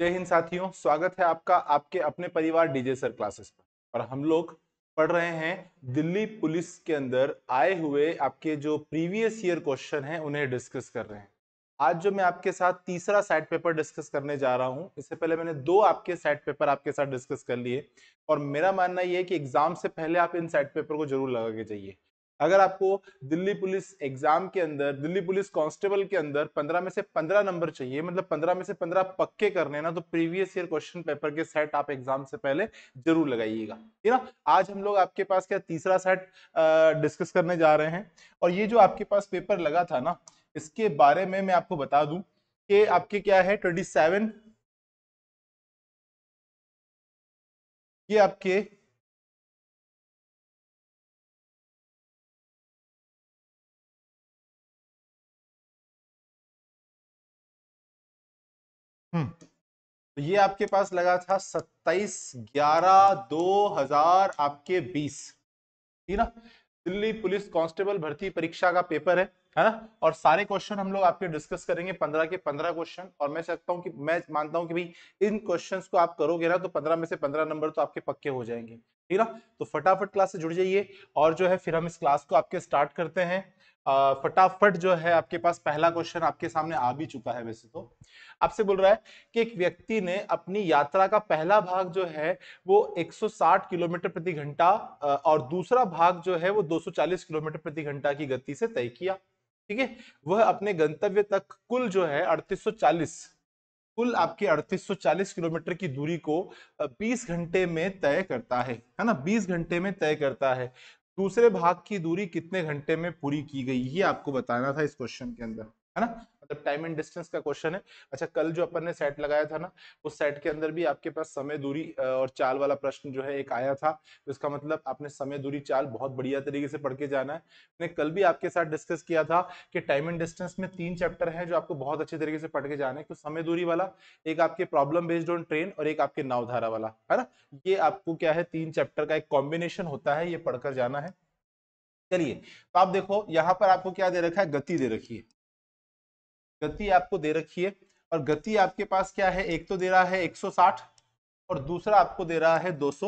जय हिंद साथियों स्वागत है आपका आपके अपने परिवार डीजे सर क्लासेस पर और हम लोग पढ़ रहे हैं दिल्ली पुलिस के अंदर आए हुए आपके जो प्रीवियस ईयर क्वेश्चन हैं उन्हें डिस्कस कर रहे हैं आज जो मैं आपके साथ तीसरा साइड पेपर डिस्कस करने जा रहा हूं इससे पहले मैंने दो आपके साइड पेपर आपके साथ डिस्कस कर लिए और मेरा मानना यह है कि एग्जाम से पहले आप इन साइड पेपर को जरूर लगा के जाइए अगर आपको दिल्ली पुलिस एग्जाम के अंदर दिल्ली पुलिस कांस्टेबल के अंदर पंद्रह में से पंद्रह नंबर चाहिए मतलब पंद्रह में से पंद्रह पक्के करने ना तो प्रीवियस ईयर क्वेश्चन पेपर के सेट आप एग्जाम से पहले जरूर लगाइएगा ठीक ना आज हम लोग आपके पास क्या तीसरा सेट डिस्कस करने जा रहे हैं और ये जो आपके पास पेपर लगा था ना इसके बारे में मैं आपको बता दू कि आपके क्या है ट्वेंटी ये आपके हम्म। तो ये आपके पास लगा था सत्ताईस ग्यारह दो हजार आपके बीस ठीक ना दिल्ली पुलिस कांस्टेबल भर्ती परीक्षा का पेपर है है ना और सारे क्वेश्चन हम लोग आपके डिस्कस करेंगे पंद्रह के पंद्रह क्वेश्चन और मैं सकता हूँ कि मैं मानता हूँ कि भाई इन क्वेश्चन को आप करोगे ना तो पंद्रह में से पंद्रह नंबर तो आपके पक्के हो जाएंगे ठीक है ना तो फटाफट क्लास से जुड़ जाइए और जो है फिर हम इस क्लास को आपके स्टार्ट करते हैं फटाफट जो है आपके पास पहला क्वेश्चन आपके सामने आ भी चुका है वैसे तो आपसे बोल रहा है कि एक व्यक्ति ने अपनी यात्रा का पहला भाग जो है वो 160 किलोमीटर प्रति घंटा और दूसरा भाग जो है वो 240 किलोमीटर प्रति घंटा की गति से तय किया ठीक है वह अपने गंतव्य तक कुल जो है अड़तीस कुल आपके 3840 किलोमीटर की दूरी को 20 घंटे में तय करता है है ना 20 घंटे में तय करता है दूसरे भाग की दूरी कितने घंटे में पूरी की गई ये आपको बताना था इस क्वेश्चन के अंदर है ना मतलब टाइम एंड डिस्टेंस का क्वेश्चन है अच्छा कल जो अपन ने सेट लगाया था ना उस सेट के अंदर भी आपके पास समय दूरी और चाल वाला प्रश्न जो है एक आया था तो इसका मतलब आपने समय दूरी चाल बहुत बढ़िया तरीके से पढ़ के जाना है मैंने कल भी आपके साथ डिस्कस किया था कि टाइम एंड डिस्टेंस में तीन चैप्टर है जो आपको बहुत अच्छे तरीके से पढ़ के जाना है तो समय दूरी वाला एक आपके प्रॉब्लम बेस्ड ऑन ट्रेन और एक आपके नावधारा वाला है ना ये आपको क्या है तीन चैप्टर का एक कॉम्बिनेशन होता है ये पढ़कर जाना है चलिए तो आप देखो यहाँ पर आपको क्या दे रखा है गति दे रखी है गति आपको दे रखी है और गति आपके पास क्या है एक तो दे रहा है 160 और दूसरा आपको दे रहा है 240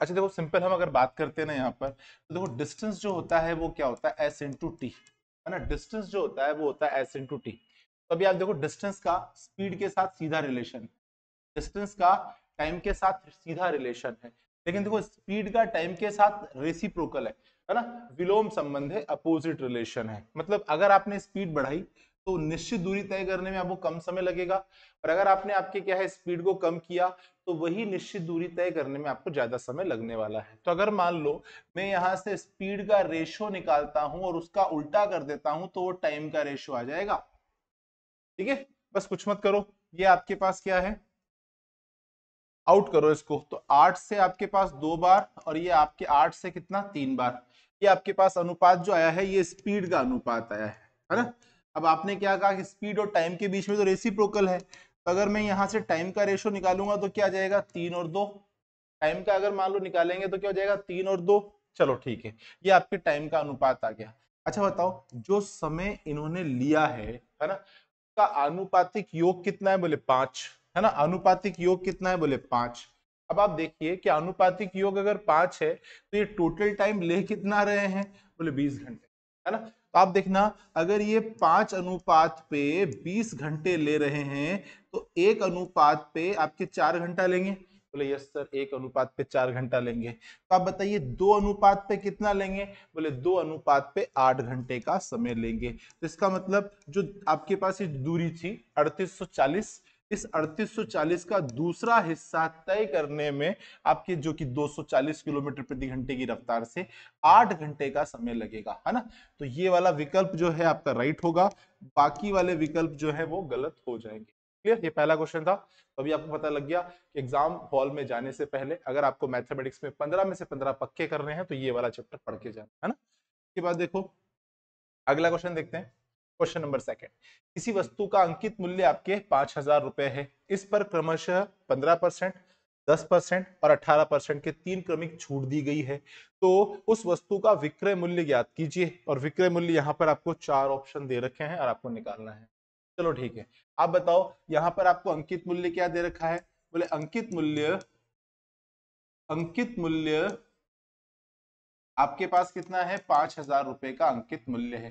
अच्छा देखो सिंपल हम अगर बात करते हैं ना यहाँ पर तो देखो डिस्टेंस जो होता है वो क्या होता है एस इंटू टी है ना डिस्टेंस जो होता है वो होता है एस इंटू टी तो अभी आप देखो डिस्टेंस का स्पीड के साथ सीधा रिलेशन डिस्टेंस का टाइम के साथ सीधा रिलेशन है लेकिन देखो स्पीड का टाइम के साथ रेसिप्रोकल है है ना विलोम संबंध है अपोजिट रिलेशन है मतलब अगर आपने स्पीड बढ़ाई तो निश्चित दूरी तय करने में आपको कम समय लगेगा और अगर आपने आपके क्या है स्पीड को कम किया तो वही निश्चित दूरी तय करने में आपको ज्यादा समय लगने वाला है तो अगर मान लो मैं यहां से स्पीड का रेशो निकालता हूं और उसका उल्टा कर देता हूं तो वो टाइम का रेशो आ जाएगा ठीक है बस कुछ मत करो ये आपके पास क्या है आउट करो इसको तो आठ से आपके पास दो बार और ये आपके आठ से कितना तीन बार ये आपके पास अनुपात जो आया है ये स्पीड का अनुपात आया है है ना अब आपने क्या कहा कि स्पीड और टाइम के बीच में तो रेसिप्रोकल है तो अगर मैं यहाँ से टाइम का रेशो निकालूंगा तो क्या जाएगा तीन और दो टाइम का अगर मान लो निकालेंगे तो क्या हो जाएगा तीन और दो चलो ठीक है ये आपके टाइम का अनुपात आ गया अच्छा बताओ जो समय इन्होंने लिया है है ना उसका अनुपातिक योग कितना है बोले पांच है ना अनुपातिक योग कितना है बोले पांच अब आप देखिए कि अनुपातिक योग अगर पांच है तो ये टोटल टाइम ले कितना रहे हैं बोले बीस घंटे है ना तो आप देखना अगर ये पांच अनुपात पे बीस घंटे ले रहे हैं तो एक अनुपात पे आपके चार घंटा लेंगे बोले यस सर एक अनुपात पे चार घंटा लेंगे तो आप बताइए दो अनुपात पे कितना लेंगे बोले दो अनुपात पे आठ घंटे का समय लेंगे तो इसका मतलब जो आपके पास ये दूरी थी अड़तीस इस 3840 का दूसरा हिस्सा तय करने में आपके जो कि 240 किलोमीटर प्रति घंटे की रफ्तार से आठ घंटे का समय लगेगा है ना तो ये वाला विकल्प जो है आपका राइट होगा बाकी वाले विकल्प जो है वो गलत हो जाएंगे क्लियर ये पहला क्वेश्चन था तो अभी आपको पता लग गया कि एग्जाम हॉल में जाने से पहले अगर आपको मैथमेटिक्स में पंद्रह में से पंद्रह पक्के करने हैं तो ये वाला चैप्टर पढ़ के जाना है ना इसके बाद देखो अगला क्वेश्चन देखते हैं क्वेश्चन नंबर सेकंड किसी वस्तु का अंकित मूल्य आपके पांच हजार रुपए है इस पर क्रमशः पंद्रह परसेंट दस परसेंट और अठारह परसेंट के तीन क्रमिक छूट दी गई है तो उस वस्तु का विक्रय मूल्य ज्ञात कीजिए और विक्रय मूल्य यहाँ पर आपको चार ऑप्शन दे रखे हैं और आपको निकालना है चलो ठीक है आप बताओ यहाँ पर आपको अंकित मूल्य क्या दे रखा है बोले अंकित मूल्य अंकित मूल्य आपके पास कितना है पांच हजार रुपए का अंकित मूल्य है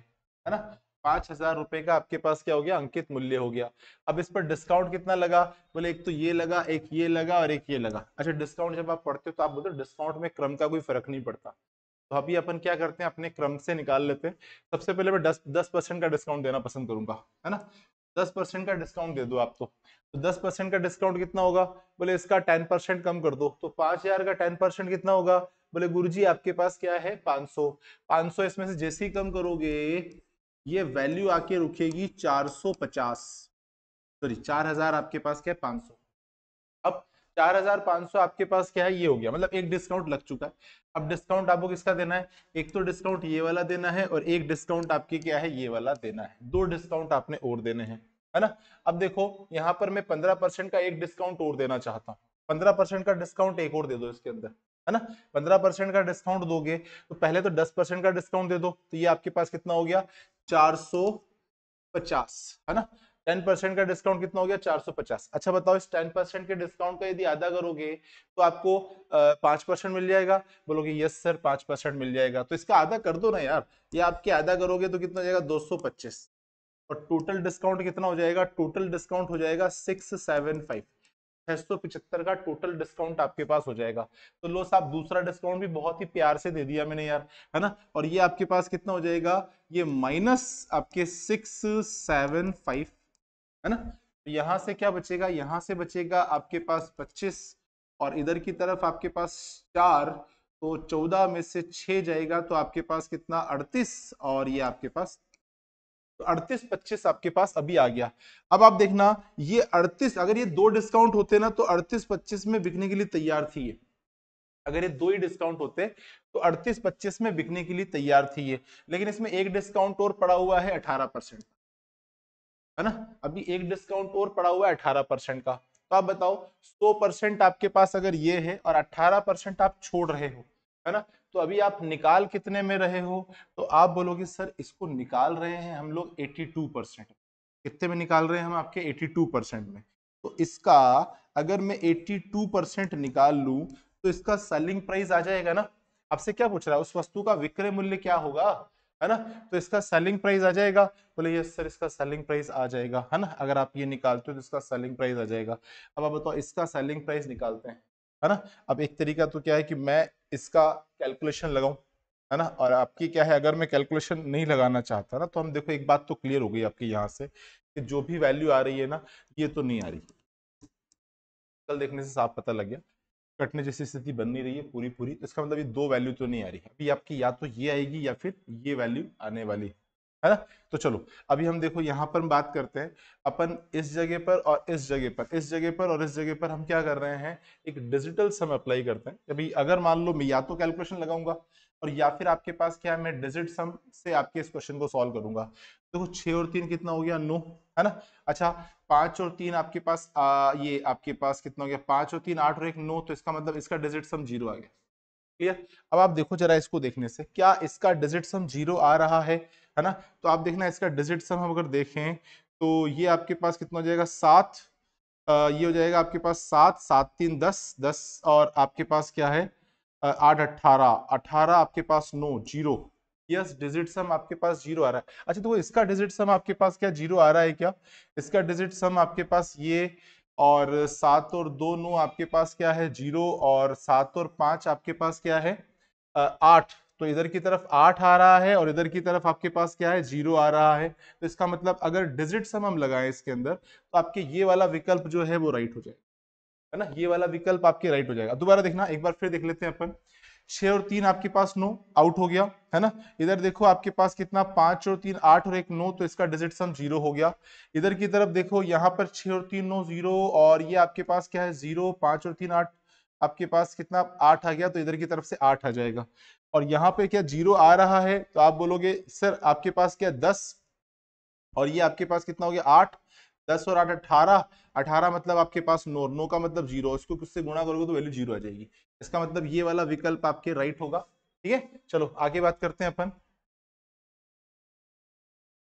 है ना पांच हजार रुपए का आपके पास क्या हो गया अंकित मूल्य हो गया अब इस पर डिस्काउंट कितना लगा बोले एक तो ये लगा एक ये लगा और एक ये लगा अच्छा डिस्काउंट जब आप पढ़ते हो तो आप बोलते डिस्काउंट में क्रम का कोई फर्क नहीं पड़ता तो अभी अपन क्या करते हैं अपने क्रम से निकाल लेते हैं सबसे पहले मैं दस दस परसेंट का डिस्काउंट देना पसंद करूंगा है ना दस परसेंट का डिस्काउंट दे दो आप तो, तो दस परसेंट का डिस्काउंट कितना होगा बोले इसका टेन परसेंट कम कर दो तो पांच हजार का टेन परसेंट कितना होगा बोले गुरुजी आपके पास क्या है पांच सौ पाँच सौ इसमें से जैसे ही कम करोगे ये वैल्यू आके रुकेगी 450 सॉरी 4000 आपके पास क्या है 500 अब 4500 आपके पास क्या है ये हो गया मतलब एक डिस्काउंट लग चुका है अब डिस्काउंट आपको किसका देना है एक तो डिस्काउंट ये वाला देना है और एक डिस्काउंट आपके क्या है ये वाला देना है दो डिस्काउंट आपने और देने हैं है ना अब देखो यहाँ पर मैं पंद्रह परसेंट का एक डिस्काउंट और देना चाहता हूँ पंद्रह परसेंट का डिस्काउंट एक और दे दो इसके अंदर है ना पंद्रह परसेंट का डिस्काउंट दोगे तो पहले तो दस परसेंट का डिस्काउंट दे दो तो ये आपके पास कितना हो गया चार सौ पचास है ना टेन परसेंट का डिस्काउंट कितना हो गया चार सौ पचास अच्छा बताओ इस टेन परसेंट के डिस्काउंट का यदि आधा करोगे तो आपको पांच परसेंट मिल जाएगा बोलोगे यस सर पांच परसेंट मिल जाएगा तो इसका आधा कर दो ना यार ये आपके आधा करोगे तो कितना जाएगा दो सौ पच्चीस और टोटल डिस्काउंट कितना हो जाएगा टोटल डिस्काउंट हो जाएगा सिक्स सेवन फाइव छह का टोटल डिस्काउंट आपके पास हो जाएगा तो लो साहब दूसरा डिस्काउंट भी बहुत ही प्यार से दे दिया मैंने यार है ना और ये आपके पास कितना हो जाएगा ये माइनस आपके सिक्स सेवन फाइव है ना तो यहाँ से क्या बचेगा यहाँ से बचेगा आपके पास पच्चीस और इधर की तरफ आपके पास चार तो चौदह में से छ जाएगा तो आपके पास कितना अड़तीस और ये आपके पास तो अड़तीस पच्चीस आपके पास अभी आ गया अब आप देखना ये अड़तीस अगर ये दो डिस्काउंट होते ना तो अड़तीस पच्चीस में बिकने के लिए तैयार थी ये अगर ये दो ही डिस्काउंट होते तो अड़तीस पच्चीस में बिकने के लिए तैयार थी ये लेकिन इसमें एक डिस्काउंट और पड़ा हुआ है अठारह परसेंट है ना अभी एक डिस्काउंट और पड़ा हुआ है अठारह परसेंट का तो आप बताओ सौ परसेंट आपके पास अगर ये है और अट्ठारह परसेंट आप छोड़ रहे हो है ना तो अभी आप निकाल कितने में रहे हो तो आप बोलोगे सर इसको निकाल रहे हैं हम लोग 82 परसेंट कितने में निकाल रहे हैं हम आपके 82 परसेंट में तो इसका अगर मैं 82 परसेंट निकाल लूं तो इसका सेलिंग प्राइस आ जाएगा ना आपसे क्या पूछ रहा है उस वस्तु का विक्रय मूल्य क्या होगा है ना तो इसका सेलिंग प्राइस आ जाएगा बोले यस सर इसका सेलिंग प्राइस आ जाएगा है ना अगर आप ये निकालते हो तो इसका सेलिंग प्राइस आ जाएगा अब आप बताओ इसका सेलिंग प्राइस निकालते हैं है ना अब एक तरीका तो क्या है कि मैं इसका कैलकुलेशन लगाऊं है ना और आपकी क्या है अगर मैं कैलकुलेशन नहीं लगाना चाहता ना तो हम देखो एक बात तो क्लियर हो गई आपके यहाँ से कि जो भी वैल्यू आ रही है ना ये तो नहीं आ रही कल देखने से साफ पता लग गया कटने जैसी स्थिति बन नहीं रही है पूरी पूरी तो इसका मतलब ये दो वैल्यू तो नहीं आ रही अभी आपकी या तो ये आएगी या फिर ये वैल्यू आने वाली है है ना तो चलो अभी हम देखो यहाँ पर बात करते हैं अपन इस जगह पर और इस जगह पर इस जगह पर और इस जगह पर हम क्या कर रहे हैं एक डिजिटल सम अप्लाई करते हैं अभी अगर मान लो मैं या तो कैलकुलेशन लगाऊंगा और या फिर आपके पास क्या है मैं डिजिट सम से आपके इस क्वेश्चन को सॉल्व करूंगा देखो तो छः और तीन कितना हो गया नो है ना अच्छा पांच और तीन आपके पास आ, ये आपके पास कितना हो गया पांच और तीन आठ और एक नो तो इसका मतलब इसका डिजिट सम जीरो आ गया क्लियर अब आप देखो जरा इसको देखने से क्या इसका डिजिट सम जीरो आ रहा है है ना तो आप देखना इसका डिजिट सम हम अगर देखें तो ये आपके पास कितना हो जाएगा सात ये हो जाएगा आपके पास सात सात तीन दस दस और आपके पास क्या है आठ अट्ठारह अट्ठारह आपके पास नौ जीरो यस डिजिट सम आपके पास जीरो आ रहा है अच्छा तो इसका डिजिट सम आपके पास क्या जीरो आ रहा है क्या इसका डिजिट सम आपके पास ये और सात और दो नौ आपके पास क्या है जीरो और सात और पांच आपके पास क्या है आठ तो इधर की तरफ आठ आ रहा है और इधर की तरफ आपके पास क्या है जीरो आ रहा है तो इसका मतलब अगर डिजिट सम हम लगाएं इसके अंदर तो आपके ये वाला विकल्प जो है वो राइट हो जाएगा है ना ये वाला विकल्प आपके राइट हो जाएगा दोबारा देखना एक बार फिर देख लेते हैं अपन छह और तीन आपके पास नो आउट हो गया है ना इधर देखो आपके पास कितना पांच और तीन आठ और एक नो तो इसका डिजिट सम जीरो हो गया इधर की तरफ देखो यहाँ पर छह और तीन नो जीरो और ये आपके पास क्या है जीरो पांच और तीन आठ आपके पास कितना आठ आ गया तो इधर की तरफ से आठ आ जाएगा और यहाँ पे क्या जीरो आ रहा है तो आप बोलोगे सर आपके पास क्या दस और ये आपके पास कितना हो गया आठ दस और आठ अठारह अठारह मतलब आपके पास नो नो का मतलब जीरो इसको किससे गुणा करोगे तो वैल्यू जीरो आ जाएगी इसका मतलब ये वाला विकल्प आपके राइट होगा ठीक है चलो आगे बात करते हैं अपन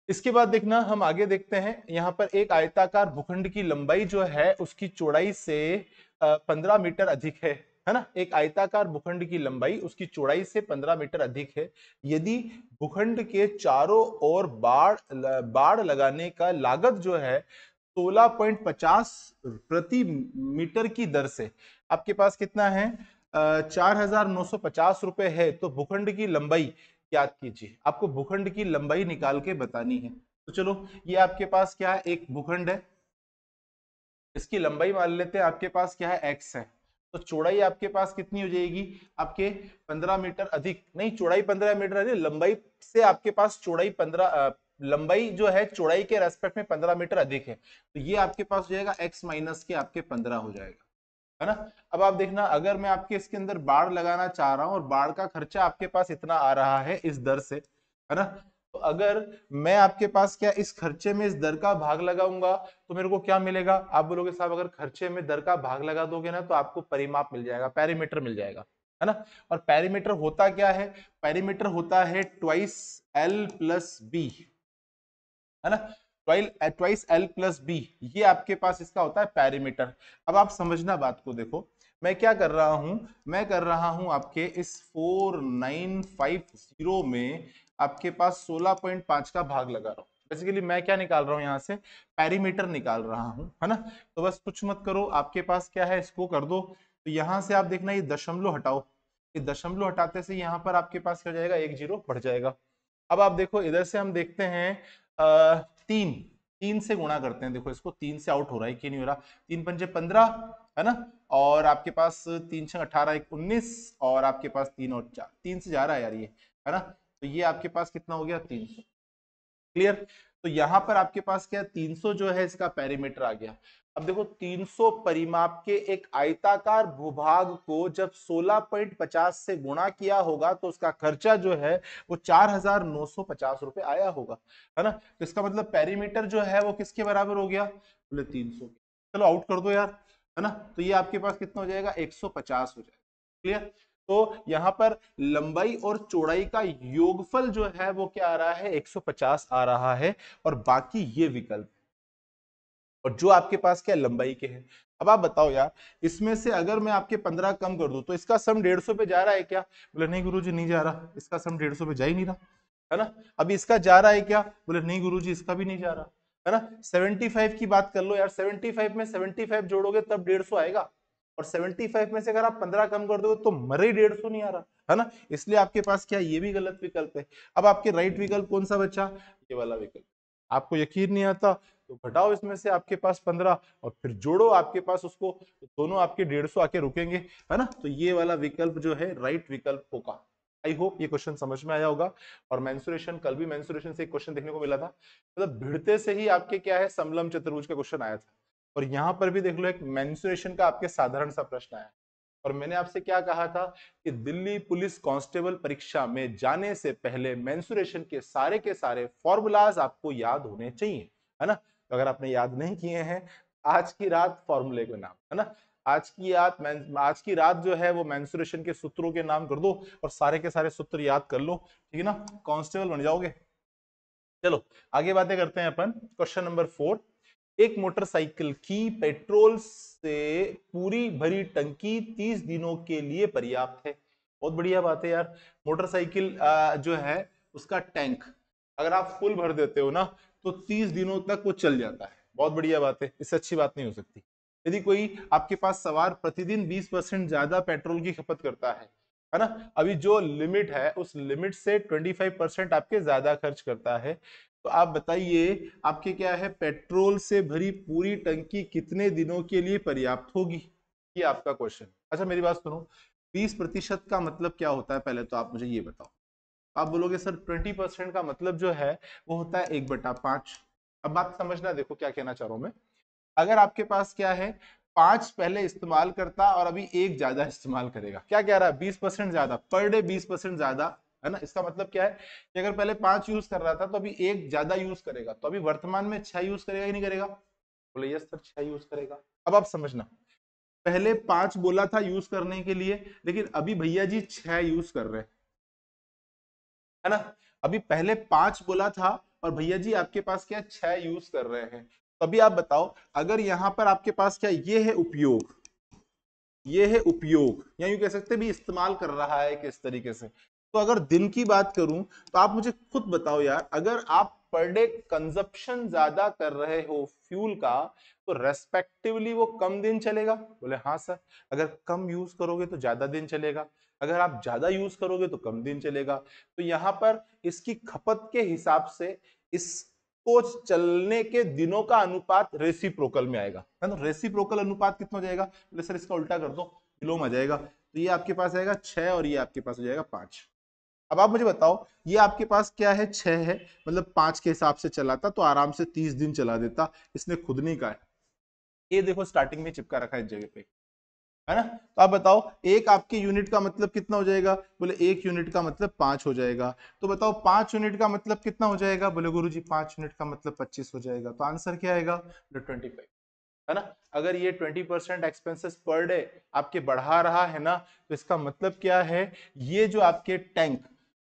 इसके बाद देखना हम आगे देखते हैं यहाँ पर एक आयताकार भूखंड की लंबाई जो है उसकी चौड़ाई से पंद्रह मीटर अधिक है है ना एक आयताकार भूखंड की लंबाई उसकी चौड़ाई से 15 मीटर अधिक है यदि भूखंड के चारों ओर बाढ़ बाढ़ लगाने का लागत जो है 16.50 प्रति मीटर की दर से आपके पास कितना है चार हजार नौ सौ पचास रुपए है तो भूखंड की लंबाई याद कीजिए आपको भूखंड की लंबाई निकाल के बतानी है तो चलो ये आपके पास क्या है एक भूखंड है इसकी लंबाई मान लेते हैं आपके पास क्या है एक्स है तो चौड़ाई आपके पास कितनी हो जाएगी आपके 15 मीटर अधिक नहीं चौड़ाई 15 मीटर अधिक लंबाई से आपके पास चौड़ाई 15 लंबाई जो है चौड़ाई के रेस्पेक्ट में 15 मीटर अधिक है तो ये आपके पास हो जाएगा x माइनस के आपके 15 हो जाएगा है ना अब आप देखना अगर मैं आपके इसके अंदर बाढ़ लगाना चाह रहा हूँ और बाढ़ का खर्चा आपके पास इतना आ रहा है इस दर से है ना तो अगर मैं आपके पास क्या इस खर्चे में इस दर का भाग लगाऊंगा तो मेरे को क्या मिलेगा आप बोलोगे साहब अगर खर्चे में दर का भाग लगा दोगे ना तो आपको परिमाप मिल जाएगा पैरीमीटर मिल जाएगा है ना और पैरीमीटर होता क्या है पैरीमीटर होता है ट्वाइस एल प्लस बी है ना ट्वाइस एल प्लस बी ये आपके पास इसका होता है पैरीमीटर अब आप समझना बात को देखो मैं क्या कर रहा हूं मैं कर रहा हूं आपके इस 4950 में आपके पास 16.5 का भाग लगा रहा हूं बेसिकली मैं क्या निकाल रहा हूँ यहाँ से पैरीमीटर निकाल रहा हूँ है ना तो बस कुछ मत करो आपके पास क्या है इसको कर दो तो यहाँ से आप देखना ये दशमलव हटाओ ये दशमलव हटाते से यहाँ पर आपके पास क्या हो जाएगा एक जीरो बढ़ जाएगा अब आप देखो इधर से हम देखते हैं अः तीन तीन से गुणा करते हैं देखो इसको तीन से आउट हो रहा है कि नहीं हो रहा तीन पंजे पंद्रह है ना और आपके पास तीन छः अठारह एक उन्नीस और आपके पास तीन और चार तीन से जा रहा है यार ये है ना तो ये आपके पास कितना हो गया तीन सौ क्लियर तो यहाँ पर आपके पास क्या तीन सौ जो है इसका पैरीमीटर आ गया अब देखो 300 परिमाप के एक आयताकार भूभाग को जब 16.50 से गुणा किया होगा तो उसका खर्चा जो है वो 4,950 रुपए आया होगा है ना तो इसका मतलब पेरीमीटर जो है वो किसके बराबर हो गया बोले 300 चलो आउट कर दो यार है ना तो ये आपके पास कितना हो जाएगा 150 हो जाएगा क्लियर तो यहाँ पर लंबाई और चौड़ाई का योगफल जो है वो क्या आ रहा है 150 आ रहा है और बाकी ये विकल्प और जो आपके पास क्या लंबाई के हैं अब आप बताओ यार इसमें से अगर मैं आपके पंद्रह कम कर दूं तो इसका सम डेढ़ सौ पे जा रहा है क्या बोले नहीं गुरु जी नहीं जा रहा इसका सम डेढ़ सौ पे जा ही नहीं रहा है ना अब इसका जा रहा है क्या बोले नहीं गुरु जी इसका भी नहीं जा रहा है ना सेवेंटी फाइव की बात कर लो यार सेवेंटी फाइव में सेवेंटी फाइव जोड़ोगे तब डेढ़ सौ आएगा और सेवेंटी फाइव में से अगर आप पंद्रह कम कर दोगे तो मरे डेढ़ सौ नहीं आ रहा है ना इसलिए आपके पास क्या ये भी गलत विकल्प है अब आपके राइट विकल्प कौन सा बच्चा ये वाला विकल्प आपको यकीन नहीं आता तो घटाओ इसमें से आपके पास पंद्रह और फिर जोड़ो आपके पास उसको तो दोनों आपके डेढ़ सौ आके रुकेंगे है ना तो ये वाला विकल्प जो है राइट विकल्प होगा आई होप ये क्वेश्चन समझ में आया होगा और मेंसुरेशन कल भी मेंसुरेशन से एक क्वेश्चन देखने को मिला था मतलब तो भिड़ते से ही आपके क्या है समलम चतुर्भुज का क्वेश्चन आया था और यहाँ पर भी देख लो एक मेंसुरेशन का आपके साधारण सा प्रश्न आया और मैंने आपसे क्या कहा था कि दिल्ली पुलिस कांस्टेबल परीक्षा में जाने से पहले मेंसुरेशन के सारे के सारे फॉर्मूलाज आपको याद होने चाहिए है ना तो अगर आपने याद नहीं किए हैं आज की रात फॉर्मूले के नाम है ना आज की याद आज की रात जो है वो मैंसुरेशन के सूत्रों के नाम कर दो और सारे के सारे सूत्र याद कर लो ठीक है ना कॉन्स्टेबल बन जाओगे चलो आगे बातें करते हैं अपन क्वेश्चन नंबर फोर एक मोटरसाइकिल की पेट्रोल से पूरी भरी टंकी तीस दिनों के लिए पर्याप्त है बहुत बढ़िया बात है यार मोटरसाइकिल जो है उसका टैंक अगर आप फुल भर देते हो ना तो तीस दिनों तक वो चल जाता है बहुत बढ़िया बात है इससे अच्छी बात नहीं हो सकती यदि कोई आपके पास सवार प्रतिदिन 20 परसेंट ज्यादा पेट्रोल की खपत करता है है ना अभी जो लिमिट है उस लिमिट से 25 परसेंट आपके ज्यादा खर्च करता है तो आप बताइए आपके क्या है पेट्रोल से भरी पूरी टंकी कितने दिनों के लिए पर्याप्त होगी ये आपका क्वेश्चन अच्छा मेरी बात सुनो बीस प्रतिशत का मतलब क्या होता है पहले तो आप मुझे ये बताओ आप बोलोगे सर ट्वेंटी परसेंट का मतलब जो है वो होता है एक बटा पांच अब बात समझना देखो क्या कहना चाह रहा हूं मैं अगर आपके पास क्या है पांच पहले इस्तेमाल करता और अभी एक ज्यादा इस्तेमाल करेगा क्या कह रहा है बीस परसेंट ज्यादा पर डे बीस परसेंट ज्यादा है ना इसका मतलब क्या है कि अगर पहले पांच यूज कर रहा था तो अभी एक ज्यादा यूज करेगा तो अभी वर्तमान में छह यूज करेगा ही नहीं करेगा बोले यस सर छह यूज करेगा अब आप समझना पहले पांच बोला था यूज करने के लिए लेकिन अभी भैया जी छह यूज कर रहे हैं है ना अभी पहले पांच बोला था और भैया जी आपके पास क्या छह यूज कर रहे हैं तो अभी आप बताओ अगर यहाँ पर आपके पास क्या ये है उपयोग ये है उपयोग या यूं कह सकते भी इस्तेमाल कर रहा है किस तरीके से तो अगर दिन की बात करूं तो आप मुझे खुद बताओ यार अगर आप पर डे कंजप्शन ज्यादा कर रहे हो फ्यूल का तो रेस्पेक्टिवली वो कम दिन चलेगा बोले हाँ सर अगर कम यूज करोगे तो ज्यादा दिन चलेगा अगर आप ज़्यादा यूज़ करोगे तो कम दिन चलेगा तो यहाँ पर इसकी खपत के हिसाब से इसको चलने के दिनों का अनुपात रेसिप्रोकल में आएगा है ना रेसिप्रोकल अनुपात कितना हो जाएगा बोले सर इसका उल्टा कर दो विलोम आ जाएगा तो ये आपके पास आएगा छह और ये आपके पास हो जाएगा पांच अब आप मुझे बताओ ये आपके पास क्या है छह है मतलब पांच के हिसाब से चलाता तो आराम से तीस दिन चला देता इसने खुद नहीं कहा ये देखो स्टार्टिंग में चिपका रखा है इस जगह पे है ना तो आप बताओ एक आपके यूनिट का मतलब कितना हो जाएगा बोले एक यूनिट का मतलब पांच हो जाएगा तो बताओ पांच यूनिट का मतलब कितना हो जाएगा बोले गुरु जी पांच यूनिट का मतलब पच्चीस हो जाएगा तो आंसर क्या आएगा ट्वेंटी फाइव है ना अगर ये twenty percent expenses per day आपके बढ़ा रहा है ना तो इसका मतलब क्या है ये जो आपके टैंक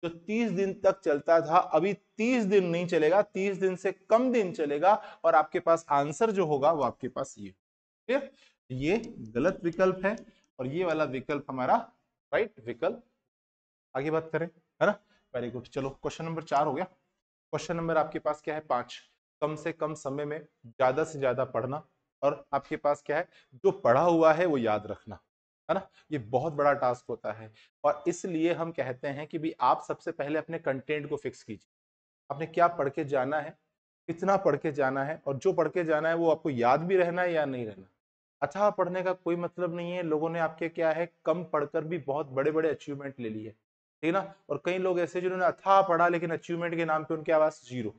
जो 30 दिन तक चलता था अभी 30 दिन नहीं चलेगा 30 दिन से कम दिन चलेगा और आपके पास आंसर जो होगा वो आपके पास ये ठीक ये गलत विकल्प है और ये वाला विकल्प हमारा राइट विकल्प आगे बात करें है ना वेरी गुड चलो क्वेश्चन नंबर चार हो गया क्वेश्चन नंबर आपके पास क्या है पांच कम से कम समय में ज्यादा से ज्यादा पढ़ना और आपके पास क्या है जो पढ़ा हुआ है वो याद रखना है ना ये बहुत बड़ा टास्क होता है और इसलिए हम कहते हैं कि भी आप सबसे पहले अपने कंटेंट को फिक्स कीजिए आपने क्या पढ़ के जाना है कितना पढ़ के जाना है और जो पढ़ के जाना है वो आपको याद भी रहना है या नहीं रहना अच्छा पढ़ने का कोई मतलब नहीं है लोगों ने आपके क्या है कम पढ़कर भी बहुत बड़े बड़े अचीवमेंट ले लिए ठीक है ना और कई लोग ऐसे जिन्होंने अथाह अच्छा पढ़ा लेकिन अचीवमेंट के नाम पे उनके आवाज जीरो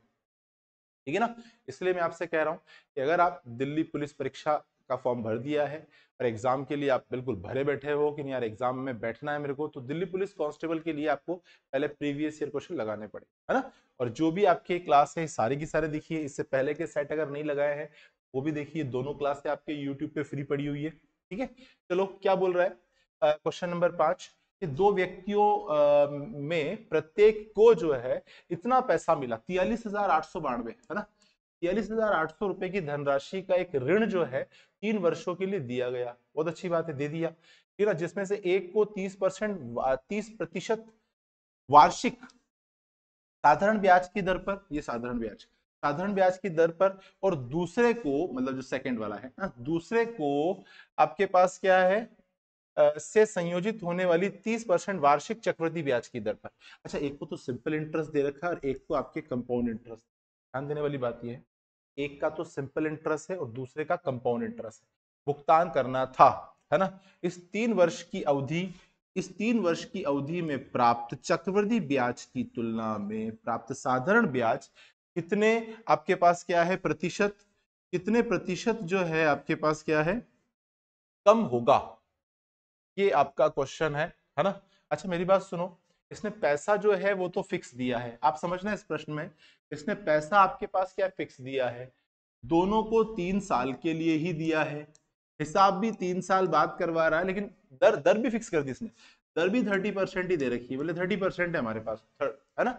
ठीक है ना इसलिए मैं आपसे कह रहा हूँ कि अगर आप दिल्ली पुलिस परीक्षा का फॉर्म भर दिया है और एग्जाम के लिए आप बिल्कुल भरे बैठे हो कि यार एग्जाम में बैठना है मेरे को तो दिल्ली पुलिस कांस्टेबल के लिए आपको पहले प्रीवियस ईयर क्वेश्चन लगाने पड़े है ना और जो भी आपकी क्लास है सारे की सारे दिखिए इससे पहले के सेट अगर नहीं लगाए हैं वो भी देखिए दोनों क्लासें आपके यूट्यूब पे फ्री पड़ी हुई है ठीक है चलो क्या बोल रहा है क्वेश्चन नंबर पांच कि दो व्यक्तियों में प्रत्येक को जो है इतना पैसा मिला तियालीस हजार आठ सौ बानवे है ना तियालीस हजार आठ सौ रुपए की धनराशि का एक ऋण जो है तीन वर्षों के लिए दिया गया बहुत अच्छी बात है दे दिया ठीक है जिसमें से एक को तीस परसेंट तीस प्रतिशत वार्षिक साधारण ब्याज की दर पर ये साधारण ब्याज साधारण ब्याज की दर पर और दूसरे को मतलब जो सेकंड वाला है ना हाँ, दूसरे को आपके पास क्या है से संयोजित होने वाली 30 परसेंट वार्षिक चक्रवृद्धि ब्याज की दर पर अच्छा एक को तो सिंपल इंटरेस्ट दे रखा है और एक को आपके कंपाउंड इंटरेस्ट ध्यान देने वाली बात यह है एक का तो सिंपल इंटरेस्ट है और दूसरे का कंपाउंड इंटरेस्ट है भुगतान करना था है ना इस तीन वर्ष की अवधि इस तीन वर्ष की अवधि में प्राप्त चक्रवृद्धि ब्याज की तुलना में प्राप्त साधारण ब्याज कितने आपके पास क्या है प्रतिशत कितने प्रतिशत जो है आपके पास क्या है कम होगा ये आपका क्वेश्चन है है ना अच्छा मेरी बात सुनो इसने पैसा जो है वो तो फिक्स दिया है आप समझना इस प्रश्न में इसने पैसा आपके पास क्या फिक्स दिया है दोनों को तीन साल के लिए ही दिया है हिसाब भी तीन साल बाद करवा रहा है लेकिन दर दर भी फिक्स कर दी इसने दर भी थर्टी परसेंट ही दे रखी है बोले थर्टी परसेंट है हमारे पास थर्ड है ना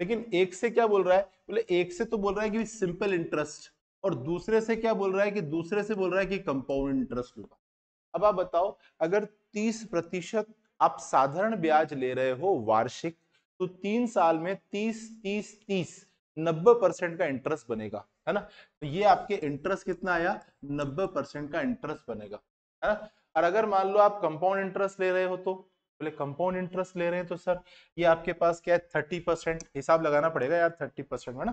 लेकिन एक से क्या बोल रहा है बोले एक से तो बोल रहा है कि सिंपल इंटरेस्ट और दूसरे से क्या बोल रहा है कि दूसरे से बोल रहा है कि कंपाउंड इंटरेस्ट होगा अब आप बताओ अगर तीस प्रतिशत आप साधारण ब्याज ले रहे हो वार्षिक तो तीन साल में तीस तीस तीस नब्बे परसेंट का इंटरेस्ट बनेगा है ना तो ये आपके इंटरेस्ट कितना आया नब्बे परसेंट का इंटरेस्ट बनेगा है ना और अगर मान लो आप कंपाउंड इंटरेस्ट ले रहे हो तो पहले कंपाउंड इंटरेस्ट ले रहे हैं तो सर ये आपके पास क्या है थर्टी परसेंट हिसाब लगाना पड़ेगा यार थर्टी परसेंट है ना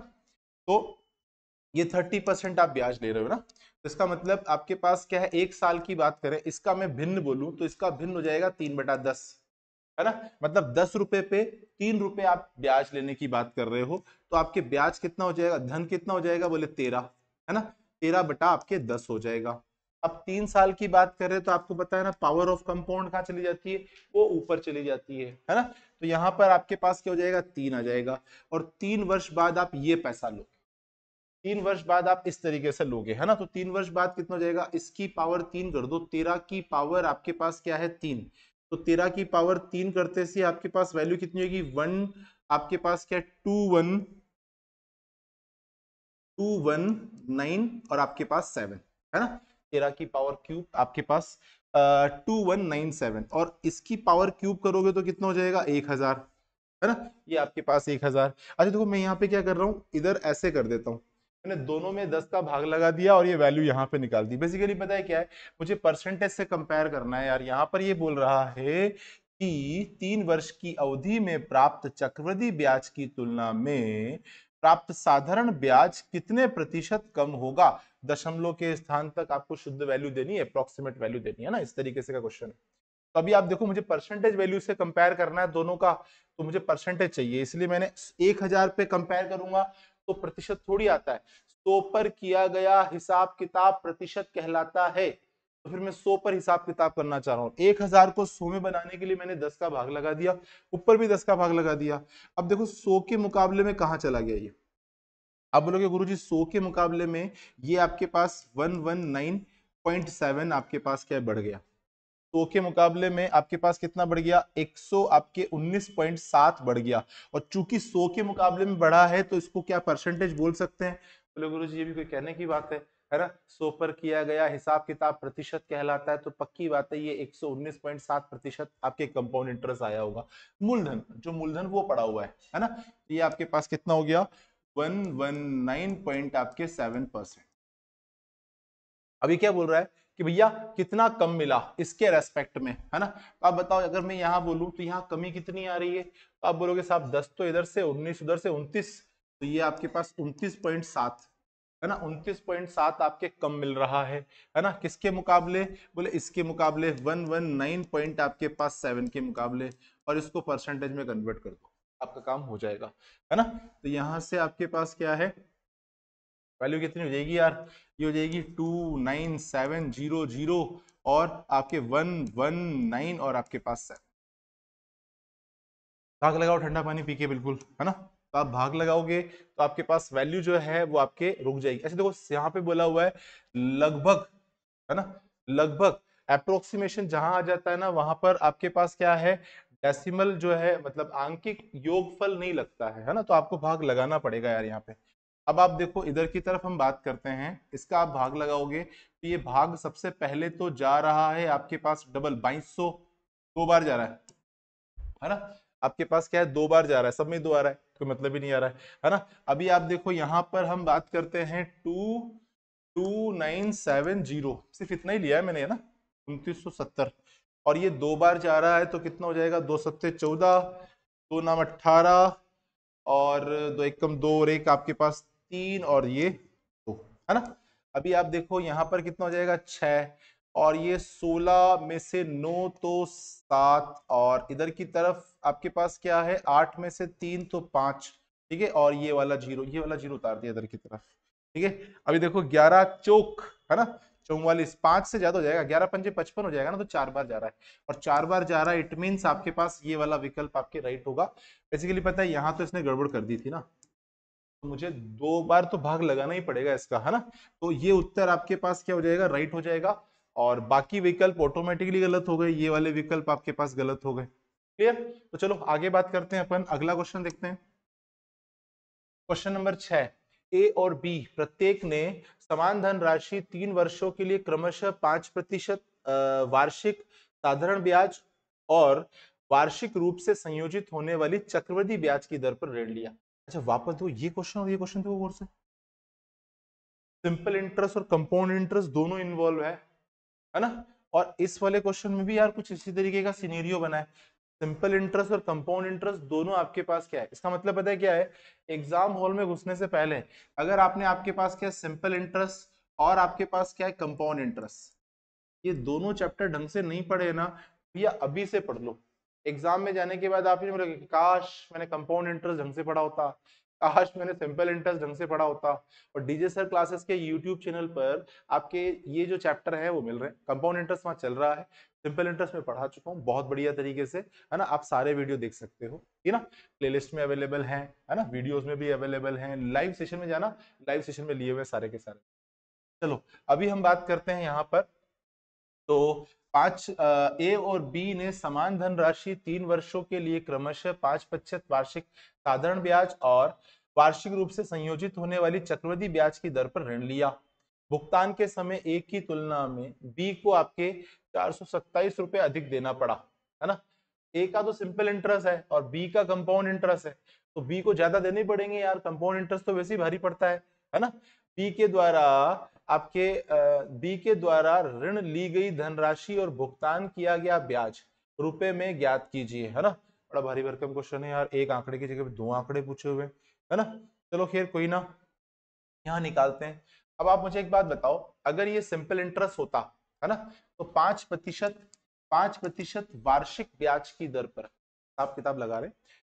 तो ये थर्टी परसेंट आप ब्याज ले रहे हो ना तो इसका मतलब आपके पास क्या है एक साल की बात करें इसका मैं भिन्न बोलूं तो इसका भिन्न हो जाएगा तीन बटा दस है ना मतलब दस रुपए पे तीन रुपए आप ब्याज लेने की बात कर रहे हो तो आपके ब्याज कितना हो जाएगा धन कितना हो जाएगा बोले तेरह है ना तेरह बटा आपके दस हो जाएगा आप तीन साल की बात कर रहे हैं तो आपको पता है ना पावर ऑफ कंपाउंड कहाँ चली जाती है वो ऊपर चली जाती है है ना तो यहाँ पर आपके पास क्या हो जाएगा तीन आ जाएगा और तीन वर्ष बाद आप ये पैसा लो तीन वर्ष बाद आप इस तरीके से लोगे है ना तो तीन वर्ष बाद कितना जाएगा इसकी पावर तीन कर दो तेरह की पावर आपके पास क्या है तीन तो तेरह की पावर तीन करते से आपके पास वैल्यू कितनी होगी वन आपके पास क्या two one two one nine और आपके पास सेवन है ना तेरह की पावर क्यूब आपके पास टू वन नाइन सेवन और इसकी पावर क्यूब करोगे तो कितना हो जाएगा एक हजार है ना ये आपके पास एक हजार अच्छा देखो तो मैं यहाँ पे क्या कर रहा हूँ इधर ऐसे कर देता हूँ मैंने दोनों में दस का भाग लगा दिया और ये वैल्यू यहाँ पे निकाल दी बेसिकली पता है क्या है मुझे परसेंटेज से कंपेयर करना है यार यहाँ पर ये बोल रहा है कि तीन वर्ष की अवधि में प्राप्त चक्रवृद्धि ब्याज की तुलना में प्राप्त साधारण ब्याज कितने प्रतिशत कम होगा दशमलव के स्थान तक आपको शुद्ध वैल्यू देनी है अप्रोक्सीमेट वैल्यू देनी है ना इस तरीके से का क्वेश्चन है तो अभी आप देखो मुझे परसेंटेज वैल्यू से कंपेयर करना है दोनों का तो मुझे परसेंटेज चाहिए इसलिए मैंने एक हजार पे कंपेयर करूंगा तो प्रतिशत थोड़ी आता है सो पर किया गया हिसाब किताब प्रतिशत कहलाता है तो फिर मैं सो पर हिसाब किताब करना चाह रहा हूँ एक हजार को सो में बनाने के लिए मैंने दस का भाग लगा दिया ऊपर भी दस का भाग लगा दिया अब देखो सो के मुकाबले में कहा चला गया ये अब बोलोगे गुरु जी सो के मुकाबले में ये आपके पास one one nine point seven आपके पास क्या बढ़ गया सो के मुकाबले में आपके पास कितना बढ़ गया 100 आपके 19.7 बढ़ गया और चूंकि सो के मुकाबले में बढ़ा है तो इसको क्या परसेंटेज बोल सकते हैं बोले गुरु जी ये भी कोई कहने की बात है है ना सो पर किया गया हिसाब किताब प्रतिशत कहलाता है तो पक्की बात है ये 119.7 प्रतिशत आपके कंपाउंड इंटरेस्ट आया होगा मूलधन जो मूलधन वो पड़ा हुआ है है ना ये आपके पास कितना हो गया वन वन नाइन पॉइंट आपके सेवन परसेंट अभी क्या बोल रहा है कि भैया कितना कम मिला इसके रेस्पेक्ट में है ना तो आप बताओ अगर मैं यहाँ बोलू तो यहाँ कमी कितनी आ रही है तो आप बोलोगे साहब दस तो इधर से उन्नीस उधर से उन्तीस तो ये आपके पास उनतीस पॉइंट सात है ना उनतीस पॉइंट सात आपके कम मिल रहा है है ना किसके मुकाबले बोले इसके मुकाबले वन वन नाइन पॉइंट आपके पास सेवन के मुकाबले और इसको परसेंटेज में कन्वर्ट कर दो आपका काम हो जाएगा है ना तो यहाँ से आपके पास क्या है वैल्यू कितनी हो जाएगी यार ये हो जाएगी two nine seven zero zero और आपके वन वन नाइन और आपके पास सेवन भाग लगाओ ठंडा पानी पी के बिल्कुल है ना तो आप भाग लगाओगे तो आपके पास वैल्यू जो है वो आपके रुक जाएगी ऐसे अच्छा देखो यहाँ पे बोला हुआ है लगभग है ना लगभग अप्रोक्सीमेशन जहां आ जाता है ना वहां पर आपके पास क्या है डेसिमल जो है मतलब आंकिक योगफल नहीं लगता है है ना तो आपको भाग लगाना पड़ेगा यार यहाँ पे अब आप देखो इधर की तरफ हम बात करते हैं इसका आप भाग लगाओगे तो ये भाग सबसे पहले तो जा रहा है आपके पास डबल बाईस सौ दो बार जा रहा है है ना आपके पास क्या है दो बार जा रहा है सब में दो आ रहा है कोई मतलब ही नहीं आ रहा है है ना अभी आप देखो यहाँ पर हम बात करते हैं two two nine seven zero सिर्फ इतना ही लिया है मैंने है ना उनतीस सौ सत्तर और ये दो बार जा रहा है तो कितना हो जाएगा दो सत्ते चौदह दो नाम अट्ठारह और दो एक कम दो और एक आपके पास तीन और ये दो है ना अभी आप देखो यहाँ पर कितना हो जाएगा छः और ये सोलह में से नौ तो सात और इधर की तरफ आपके पास क्या है आठ में से तीन तो पाँच ठीक है और ये वाला जीरो ये वाला जीरो उतार दिया इधर की तरफ ठीक है अभी देखो ग्यारह चौक है ना चौवालीस पांच से ज्यादा हो जाएगा ग्यारह पंजे पचपन हो जाएगा ना तो चार बार जा रहा है और चार बार जा रहा है इट मीन आपके पास ये वाला विकल्प आपके राइट होगा बेसिकली पता है यहाँ तो इसने गड़बड़ कर दी थी ना तो मुझे दो बार तो भाग लगाना ही पड़ेगा इसका है ना तो ये उत्तर आपके पास क्या हो जाएगा राइट हो जाएगा और बाकी विकल्प ऑटोमेटिकली गलत हो गए ये वाले विकल्प आपके पास गलत हो गए क्लियर तो चलो आगे बात करते हैं अपन अगला क्वेश्चन देखते हैं क्वेश्चन नंबर छह ए और बी प्रत्येक ने समान धन राशि तीन वर्षों के लिए क्रमशः पांच प्रतिशत वार्षिक साधारण ब्याज और वार्षिक रूप से संयोजित होने वाली चक्रवर्ती ब्याज की दर पर ऋण लिया अच्छा वापस दो ये क्वेश्चन और ये क्वेश्चन देखो से सिंपल इंटरेस्ट और कंपाउंड इंटरेस्ट दोनों इन्वॉल्व है है ना और इस वाले क्वेश्चन में भी यार कुछ इसी तरीके का सीनेरियो बना है सिंपल इंटरेस्ट और कंपाउंड इंटरेस्ट दोनों आपके पास क्या है इसका मतलब पता है क्या है एग्जाम हॉल में घुसने से पहले अगर आपने आपके पास क्या सिंपल इंटरेस्ट और आपके पास क्या है कंपाउंड इंटरेस्ट ये दोनों चैप्टर ढंग से नहीं पढ़े ना या अभी से पढ़ लो एग्जाम में जाने के बाद आप ही बोले काश मैंने कंपाउंड इंटरेस्ट ढंग से पढ़ा होता काश मैंने सिंपल इंटरेस्ट ढंग से पढ़ा होता और डीजे सर क्लासेस के यूट्यूब चैनल पर आपके ये जो चैप्टर है वो मिल रहे हैं कंपाउंड इंटरेस्ट वहाँ चल रहा है सिंपल इंटरेस्ट में पढ़ा चुका हूँ बहुत बढ़िया तरीके से है ना आप सारे वीडियो देख सकते हो ये ना प्लेलिस्ट में अवेलेबल है है ना वीडियोस में भी अवेलेबल है लाइव सेशन में जाना लाइव सेशन में लिए हुए सारे के सारे चलो अभी हम बात करते हैं यहाँ पर तो पांच ए और बी ने समान धनराशि तीन वर्षों के लिए क्रमशः पांच प्रतिशत वार्षिक साधारण ब्याज और वार्षिक रूप से संयोजित होने वाली चक्रवृद्धि ब्याज की दर पर ऋण लिया भुगतान के समय ए की तुलना में बी को आपके चार रुपए अधिक देना पड़ा है ना ए का तो सिंपल इंटरेस्ट है और बी का कंपाउंड इंटरेस्ट है तो बी को ज्यादा देने पड़ेंगे यार कंपाउंड इंटरेस्ट तो वैसे ही भारी पड़ता है है ना बी के द्वारा आपके बी के द्वारा ऋण ली गई धनराशि और भुगतान किया गया ब्याज रुपए में ज्ञात कीजिए है ना बड़ा भारी भरकम क्वेश्चन है यार एक आंकड़े की जगह दो आंकड़े पूछे हुए है ना चलो खेर कोई ना यहाँ निकालते हैं अब आप मुझे एक बात बताओ अगर ये सिंपल इंटरेस्ट होता है ना तो पांच प्रतिशत पांच प्रतिशत वार्षिक ब्याज की दर पर आप किताब लगा रहे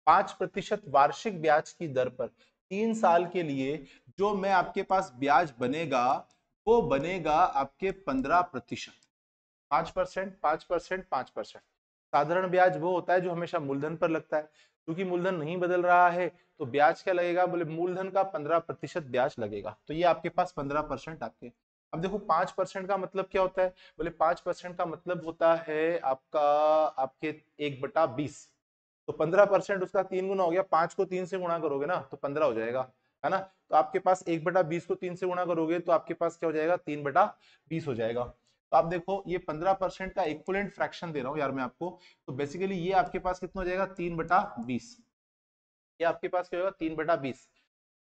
पांच प्रतिशत वार्षिक ब्याज की दर पर तीन साल के लिए जो मैं आपके पास ब्याज बनेगा वो बनेगा आपके पंद्रह प्रतिशत पांच परसेंट पांच परसेंट पांच परसेंट साधारण ब्याज वो होता है जो हमेशा मूलधन पर लगता है क्योंकि मूलधन नहीं बदल रहा है तो ब्याज क्या लगेगा बोले मूलधन का पंद्रह प्रतिशत ब्याज लगेगा तो ये आपके पास पंद्रह परसेंट आपके अब देखो पांच परसेंट का मतलब क्या होता है बोले पांच परसेंट का मतलब होता है आपका आपके एक बटा बीस तो पंद्रह परसेंट उसका तीन गुना हो गया पांच को तीन से गुणा करोगे ना तो पंद्रह हो जाएगा है ना तो आपके पास एक बटा बीस को तीन से गुणा करोगे तो आपके पास क्या हो जाएगा तीन बटा बीस हो जाएगा तो आप देखो ये पंद्रह परसेंट का इक्वलेंट फ्रैक्शन दे रहा हूँ यार मैं आपको तो बेसिकली ये आपके पास कितना हो जाएगा तीन बटा बीस ये आपके पास क्या होगा तीन बटा बीस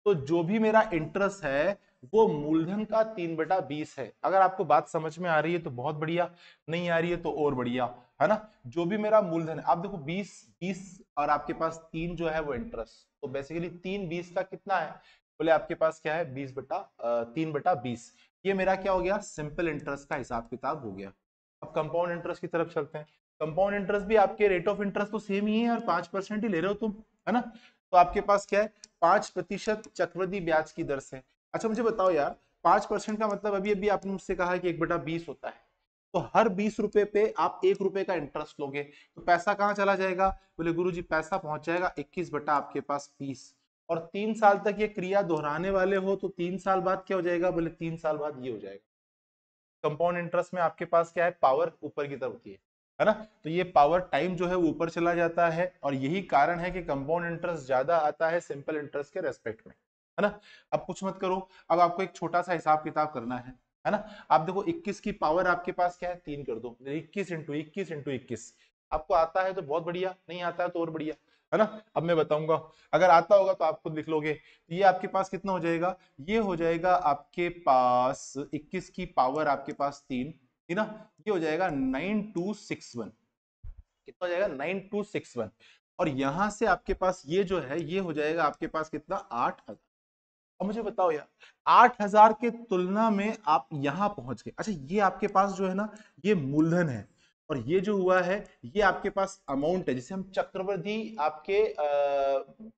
तो जो भी मेरा इंटरेस्ट है वो मूलधन का तीन बटा बीस है अगर आपको बात समझ में आ रही है तो बहुत बढ़िया नहीं आ रही है तो और बढ़िया है ना जो भी मेरा मूलधन है आप देखो बीस बीस और आपके पास तीन जो है वो इंटरेस्ट तो बेसिकली तीन बीस का कितना है बोले आपके पास क्या है बीस बटा तीन बटा बीस ये मेरा क्या हो गया सिंपल इंटरेस्ट का हिसाब किताब हो गया अब कंपाउंड इंटरेस्ट की तरफ चलते हैं कंपाउंड इंटरेस्ट भी आपके रेट ऑफ इंटरेस्ट तो सेम ही है और पांच परसेंट ही ले रहे हो तुम है ना तो आपके पास क्या है पांच प्रतिशत चक्रवृद्धि ब्याज की दर से अच्छा मुझे बताओ यार पांच परसेंट का मतलब अभी अभी आपने मुझसे कहा कि एक बटा बीस होता है तो हर बीस रुपए पे आप एक रुपए का इंटरेस्ट लोगे तो पैसा कहाँ चला जाएगा बोले गुरु जी पैसा पहुंच जाएगा इक्कीस बटा आपके पास बीस और तीन साल तक ये क्रिया दोहराने वाले हो तो तीन साल बाद क्या हो जाएगा बोले तीन साल बाद ये हो जाएगा कंपाउंड इंटरेस्ट में आपके पास क्या है पावर ऊपर की तरफ होती है है ना तो ये पावर टाइम जो है वो ऊपर चला जाता है और यही कारण है कि कंपाउंड इंटरेस्ट ज्यादा आता है सिंपल इंटरेस्ट के रेस्पेक्ट में है ना अब कुछ मत करो अब आपको एक छोटा सा हिसाब किताब करना है है ना आप देखो 21 की पावर आपके पास क्या है तीन कर दो 21 इंटू इक्कीस इंटू इक्कीस आपको आता है तो बहुत बढ़िया नहीं आता है तो और बढ़िया है ना अब मैं बताऊंगा अगर आता होगा तो आप खुद लिख लोगे ये आपके पास कितना हो जाएगा ये हो जाएगा आपके पास 21 की पावर आपके पास तीन है ना ये हो जाएगा 9261 कितना हो जाएगा 9261 और यहां से आपके पास ये जो है ये हो जाएगा आपके पास कितना आठ हजार अब मुझे बताओ यार आठ हजार के तुलना में आप यहां पहुंच गए अच्छा ये आपके पास जो है ना ये मूलधन है और ये जो हुआ है ये आपके पास अमाउंट है जिसे हम चक्रवृद्धि आपके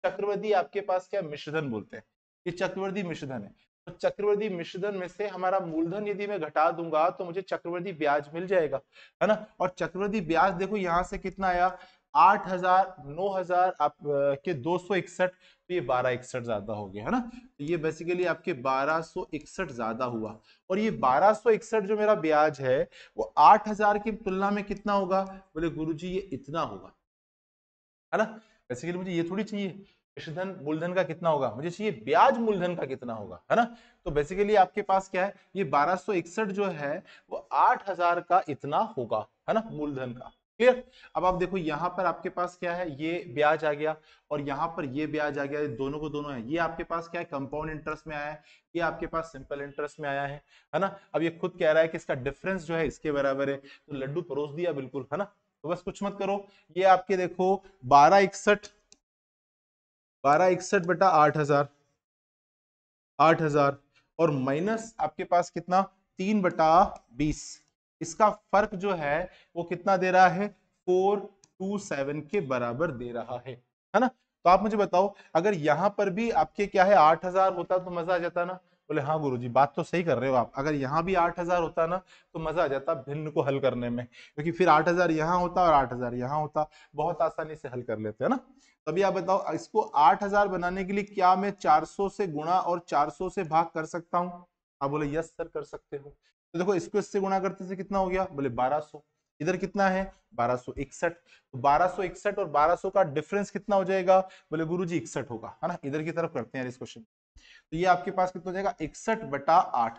चक्रवर्ती आपके पास क्या मिश्रधन बोलते हैं ये चक्रवृद्धि मिश्रधन है तो चक्रवर्ती मिश्रधन में से हमारा मूलधन यदि मैं घटा दूंगा तो मुझे चक्रवर्ती ब्याज मिल जाएगा है ना और चक्रवर्ती ब्याज देखो यहाँ से कितना आया आठ हजार नौ हजार आप के दो सौ इकसठ तो ये बारह इकसठ ज्यादा हो गया है ना तो ये बेसिकली आपके बारह सौ इकसठ ज्यादा हुआ और ये बारह सौ इकसठ जो मेरा ब्याज है वो आठ हजार की तुलना में कितना होगा बोले गुरु जी ये इतना होगा है ना बेसिकली मुझे ये थोड़ी चाहिए धन मूलधन का कितना होगा मुझे चाहिए ब्याज मूलधन का कितना होगा है ना तो बेसिकली आपके पास क्या है ये बारह जो है वो आठ का इतना होगा है ना मूलधन का क्लियर अब आप देखो यहां पर आपके पास क्या है ये ब्याज आ गया और यहां पर ये ब्याज आ गया दोनों को दोनों है ये आपके पास क्या है कंपाउंड इंटरेस्ट में आया है ये आपके पास सिंपल इंटरेस्ट में आया है है ना अब ये खुद कह रहा है कि इसका डिफरेंस जो है इसके बराबर है तो लड्डू परोस दिया बिल्कुल है ना तो बस कुछ मत करो ये आपके देखो बारह इकसठ बारह इकसठ बेटा आठ हजार आठ हजार और माइनस आपके पास कितना तीन बटा बीस इसका फर्क जो है वो कितना दे रहा है फोर टू सेवन के बराबर दे रहा है है ना तो आप मुझे बताओ अगर यहाँ पर भी आपके क्या है आठ हजार होता तो मजा आ जाता ना बोले हाँ जी बात तो सही कर रहे हो आप अगर यहाँ भी आठ हजार होता ना तो मजा आ जाता भिन्न को हल करने में क्योंकि फिर आठ हजार यहाँ होता और आठ हजार यहाँ होता बहुत आसानी से हल कर लेते हैं ना तभी आप बताओ इसको आठ हजार बनाने के लिए क्या मैं चार सौ से गुणा और चार सौ से भाग कर सकता हूँ आप बोले यस सर कर सकते हो तो देखो इसको इससे गुणा करते से कितना हो गया बोले 1200 इधर कितना है 1261 तो 1261 और 1200 का डिफरेंस कितना हो जाएगा बोले गुरु जी इकसठ होगा है ना इधर की तरफ करते हैं इस क्वेश्चन तो ये आपके पास कितना हो जाएगा इकसठ बटा आठ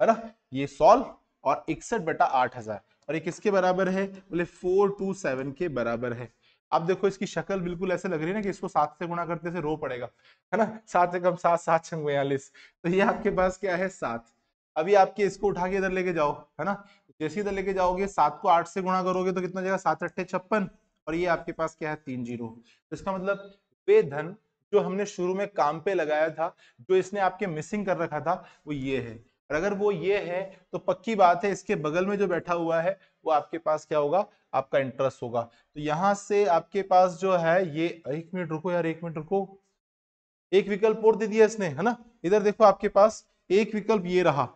है ना ये सॉल्व और इकसठ बटा आठ हजार और ये किसके बराबर है बोले फोर टू सेवन के बराबर है अब देखो इसकी शक्ल बिल्कुल ऐसे लग रही है ना कि इसको सात से गुणा करते से रो पड़ेगा है ना सात से कम सात सात छंग बयालीस तो ये आपके पास क्या है सात अभी आपके इसको उठा के इधर लेके जाओ है ना जैसे इधर लेके जाओगे सात को आठ से गुणा करोगे तो कितना जाएगा सात अट्ठे छप्पन और ये आपके पास क्या है तीन जीरो तो इसका मतलब वे धन जो हमने शुरू में काम पे लगाया था जो इसने आपके मिसिंग कर रखा था वो ये है और अगर वो ये है तो पक्की बात है इसके बगल में जो बैठा हुआ है वो आपके पास क्या होगा आपका इंटरेस्ट होगा तो यहां से आपके पास जो है ये एक मिनट रुको यार एक मिनट रुको एक विकल्प और दे दिया इसने है ना इधर देखो आपके पास एक विकल्प ये रहा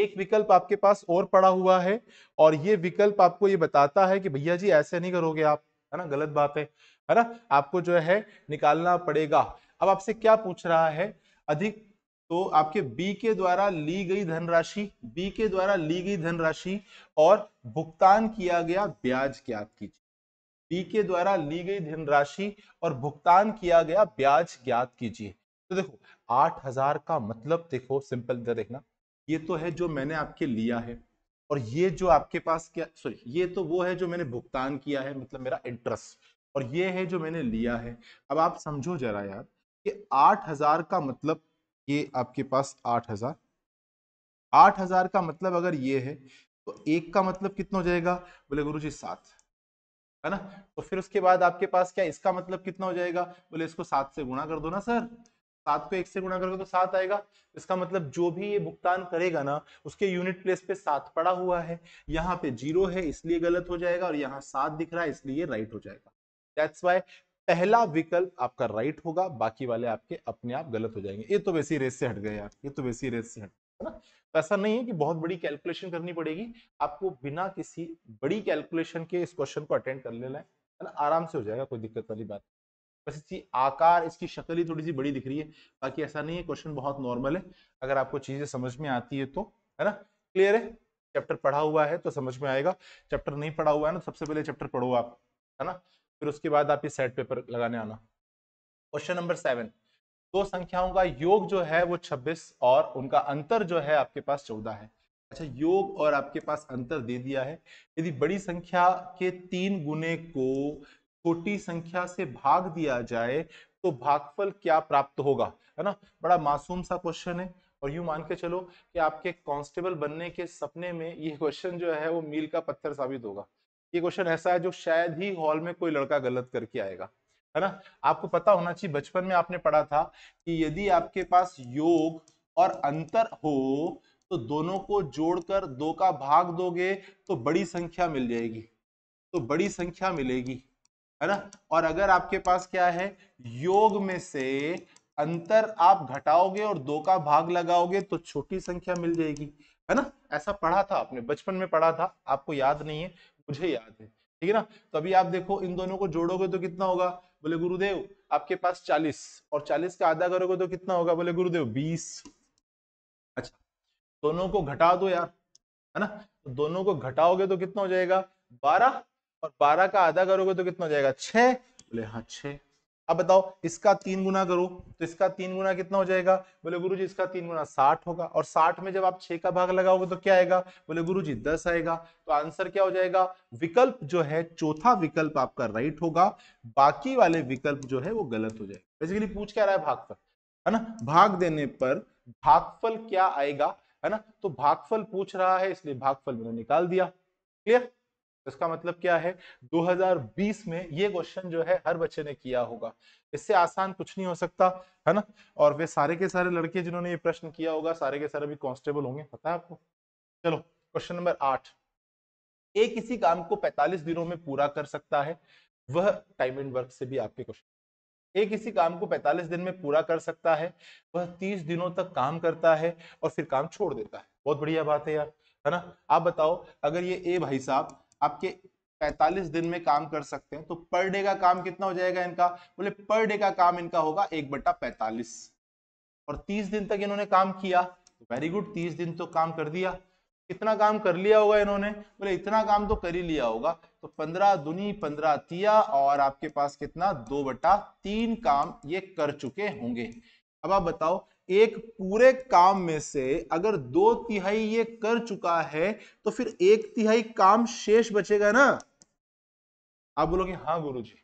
एक विकल्प आपके पास और पड़ा हुआ है और ये विकल्प आपको ये बताता है कि भैया जी ऐसे नहीं करोगे आप है ना गलत बात है है ना आपको जो है निकालना पड़ेगा अब आपसे क्या पूछ रहा है अधिक तो आपके बी के द्वारा ली गई धनराशि बी के द्वारा ली गई धनराशि और भुगतान किया गया ब्याज ज्ञात कीजिए बी के द्वारा ली गई धनराशि और भुगतान किया गया ब्याज ज्ञात कीजिए तो देखो आठ हजार का मतलब देखो सिंपल देखना ये तो है जो मैंने आपके लिया है और ये जो आपके पास क्या सॉरी ये तो वो है जो मैंने भुगतान किया है मतलब मेरा इंटरेस्ट और ये है जो मैंने लिया है अब आप समझो जरा यार कि आठ हजार का मतलब ये आपके पास आठ हजार आठ हजार का मतलब अगर ये है तो एक का मतलब कितना हो जाएगा बोले गुरु जी सात है ना तो फिर उसके बाद आपके पास क्या इसका मतलब कितना हो जाएगा बोले इसको सात से गुणा कर दो ना सर सात को एक से गुणा करोगे तो सात आएगा इसका मतलब जो भी ये भुगतान करेगा ना उसके यूनिट प्लेस पे सात पड़ा हुआ है यहाँ पे जीरो है इसलिए गलत हो जाएगा और यहाँ सात दिख रहा है इसलिए राइट हो जाएगा That's why पहला विकल्प आपका राइट होगा बाकी वाले आपके अपने आप गलत हो जाएंगे ये तो वैसी रेस से हट गए यार ये तो वैसी रेस से हट है ना तो ऐसा नहीं है कि बहुत बड़ी कैलकुलेशन करनी पड़ेगी आपको बिना किसी बड़ी कैलकुलेशन के इस क्वेश्चन को अटेंड कर लेना है ना आराम से हो जाएगा कोई दिक्कत वाली बात बस इसकी आकार इसकी शक्ल ही थोड़ी सी बड़ी दिख रही है बाकी ऐसा नहीं है क्वेश्चन बहुत नॉर्मल है अगर आपको चीजें समझ में आती है तो है ना क्लियर है चैप्टर पढ़ा हुआ है तो समझ में आएगा चैप्टर नहीं पढ़ा हुआ है ना तो सबसे पहले चैप्टर पढ़ो आप है ना फिर उसके बाद आप ये सेट पेपर लगाने आना क्वेश्चन नंबर सेवन दो संख्याओं का योग जो है वो 26 और उनका अंतर जो है आपके पास 14 है अच्छा योग और आपके पास अंतर दे दिया है यदि बड़ी संख्या के तीन गुने को छोटी संख्या से भाग दिया जाए तो भागफल क्या प्राप्त होगा है ना बड़ा मासूम सा क्वेश्चन है और यूं मान के चलो कि आपके कांस्टेबल बनने के सपने में ये क्वेश्चन जो है वो मील का पत्थर साबित होगा ये क्वेश्चन ऐसा है जो शायद ही हॉल में कोई लड़का गलत करके आएगा है ना आपको पता होना चाहिए बचपन में आपने पढ़ा था कि यदि आपके पास योग और अंतर हो तो दोनों को जोड़कर दो का भाग दोगे तो बड़ी संख्या मिल जाएगी तो बड़ी संख्या मिलेगी है ना और अगर आपके पास क्या है योग में से अंतर आप घटाओगे और दो का भाग लगाओगे तो छोटी संख्या मिल जाएगी है ना ऐसा पढ़ा था आपने बचपन में पढ़ा था आपको याद नहीं है मुझे याद है ठीक है ना तो अभी आप देखो इन दोनों को जोड़ोगे तो कितना होगा बोले गुरुदेव आपके पास चालीस और चालीस का आधा करोगे तो कितना होगा बोले गुरुदेव बीस अच्छा दोनों को घटा दो यार है ना तो दोनों को घटाओगे तो कितना हो जाएगा बारह और बारह का आधा करोगे तो कितना हो जाएगा छह बोले हाँ छह अब बताओ इसका तीन गुना करो तो इसका तीन गुना कितना हो जाएगा बोले गुरु जी इसका तीन गुना साठ होगा और साठ में जब आप छह का भाग लगाओगे तो क्या आएगा बोले गुरु जी दस आएगा तो आंसर क्या हो जाएगा विकल्प जो है चौथा विकल्प आपका राइट होगा बाकी वाले विकल्प जो है वो गलत हो जाएगा बेसिकली पूछ क्या रहा है भागफल है ना भाग देने पर भागफल क्या आएगा है ना तो भागफल पूछ रहा है इसलिए भागफल मैंने निकाल दिया क्लियर इसका मतलब क्या है 2020 में ये क्वेश्चन जो है हर बच्चे ने किया होगा इससे आसान कुछ नहीं हो सकता है ना और वे सारे के सारे लड़के जिन्होंने ये प्रश्न किया होगा सारे के सारे भी कांस्टेबल होंगे पता है आपको चलो क्वेश्चन नंबर आठ एक किसी काम को 45 दिनों में पूरा कर सकता है वह टाइम एंड वर्क से भी आपके क्वेश्चन एक किसी काम को 45 दिन में पूरा कर सकता है वह 30 दिनों तक काम करता है और फिर काम छोड़ देता है बहुत बढ़िया बात है यार है ना आप बताओ अगर ये ए भाई साहब आपके 45 दिन में काम कर सकते हैं तो पर डे का काम कितना हो जाएगा इनका बोले पर डे का काम इनका होगा एक बटा पैतालीस और 30 दिन तक इन्होंने काम किया वेरी गुड 30 दिन तो काम कर दिया कितना काम कर लिया होगा इन्होंने बोले इतना काम तो कर ही लिया होगा तो पंद्रह दुनी पंद्रह तिया और आपके पास कितना दो बटा तीन काम ये कर चुके होंगे अब आप बताओ एक पूरे काम में से अगर दो तिहाई ये कर चुका है तो फिर एक तिहाई काम शेष बचेगा ना आप बोलोगे हाँ गुरु जी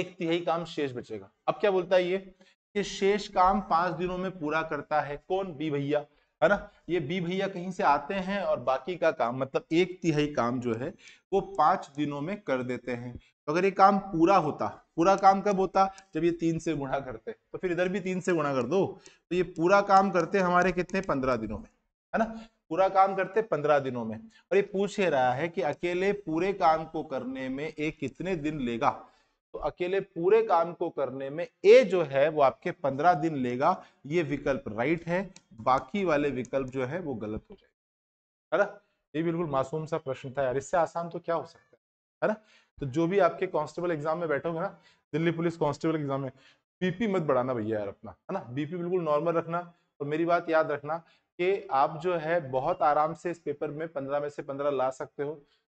एक तिहाई काम शेष बचेगा अब क्या बोलता है ये कि शेष काम पांच दिनों में पूरा करता है कौन बी भैया है ना ये बी भैया कहीं से आते हैं और बाकी का काम मतलब एक तिहाई काम जो है वो पांच दिनों में कर देते हैं तो अगर ये काम पूरा होता पूरा काम कब होता जब ये तीन से गुणा करते तो फिर इधर भी तीन से गुणा कर दो तो ये पूरा काम करते हमारे कितने पंद्रह दिनों में है ना पूरा काम करते पंद्रह दिनों में और ये पूछ रहा है कि अकेले पूरे काम को करने में ये कितने दिन लेगा तो अकेले पूरे काम को करने में ए जो है वो आपके पंद्रह दिन लेगा ये विकल्प राइट है बाकी वाले विकल्प जो है वो गलत हो जाएगा है ना ये बिल्कुल मासूम सा प्रश्न था यार इससे आसान तो क्या हो सकता है ना तो जो भी आपके कांस्टेबल एग्जाम में बैठोगे ना दिल्ली पुलिस कांस्टेबल एग्जाम में बीपी मत बढ़ाना भैया यार अपना है ना बीपी बिल्कुल नॉर्मल रखना और मेरी बात याद रखना कि आप जो है बहुत आराम से इस पेपर में पंद्रह में से पंद्रह ला सकते हो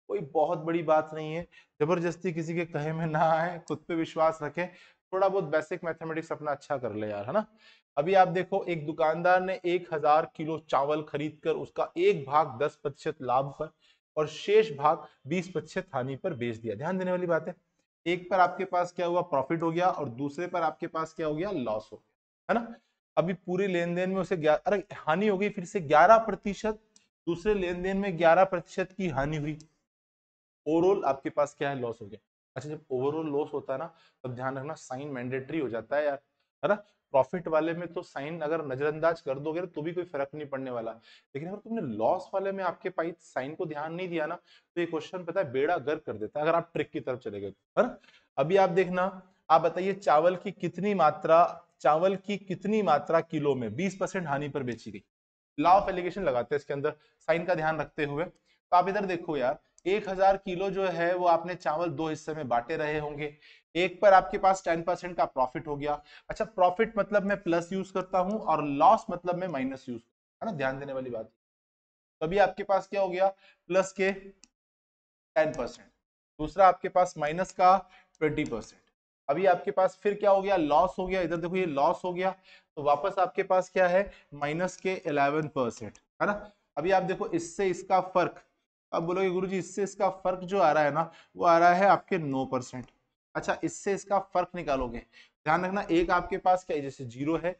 कोई बहुत बड़ी बात नहीं है जबरदस्ती किसी के कहे में ना आए खुद पे विश्वास रखें थोड़ा बहुत बेसिक मैथमेटिक्स अपना अच्छा कर ले यार है ना अभी आप देखो एक दुकानदार ने एक हजार किलो चावल खरीद कर उसका एक भाग दस प्रतिशत लाभ पर और शेष भाग बीस प्रतिशत हानि पर बेच दिया ध्यान देने वाली बात है एक पर आपके पास क्या हुआ प्रॉफिट हो गया और दूसरे पर आपके पास क्या हो गया लॉस हो गया है ना अभी पूरे लेन देन में उसे अरे हानि हो गई फिर से ग्यारह प्रतिशत दूसरे लेन देन में ग्यारह प्रतिशत की हानि हुई ओवरऑल आपके पास क्या है लॉस हो गया अच्छा जब ओवरऑल लॉस होता है ना तब ध्यान रखना साइन मैंडेटरी हो जाता है यार है ना प्रॉफिट वाले में तो साइन अगर नजरअंदाज कर दोगे तो भी कोई फर्क नहीं पड़ने वाला लेकिन अगर तुमने लॉस वाले में आपके पाई साइन को ध्यान नहीं दिया ना तो ये क्वेश्चन पता है बेड़ा गर्क कर देता है अगर आप ट्रिक की तरफ चले गए अभी आप देखना आप बताइए चावल की कितनी मात्रा चावल की कितनी मात्रा किलो में बीस हानि पर बेची गई लॉ ऑफ एलिगेशन लगाते हैं इसके अंदर साइन का ध्यान रखते हुए तो आप इधर देखो यार एक हजार किलो जो है वो आपने चावल दो हिस्से में बांटे रहे होंगे एक पर आपके पास टेन परसेंट का प्रॉफिट हो गया अच्छा प्रॉफिट मतलब मैं प्लस यूज करता हूँ और लॉस मतलब मैं माइनस यूज है ना ध्यान देने वाली बात तभी आपके पास क्या हो गया प्लस के टेन परसेंट दूसरा आपके पास माइनस का ट्वेंटी परसेंट अभी आपके पास फिर क्या हो गया लॉस हो गया इधर देखो ये लॉस हो गया तो वापस आपके पास क्या है माइनस के इलेवन परसेंट है ना अभी आप देखो इससे इसका फर्क अब बोलोगे गुरु जी इससे इसका फर्क जो आ रहा है ना वो आ रहा है आपके नौ परसेंट अच्छा इससे इसका फर्क निकालोगे ध्यान रखना एक आपके पास क्या है जैसे जीरो है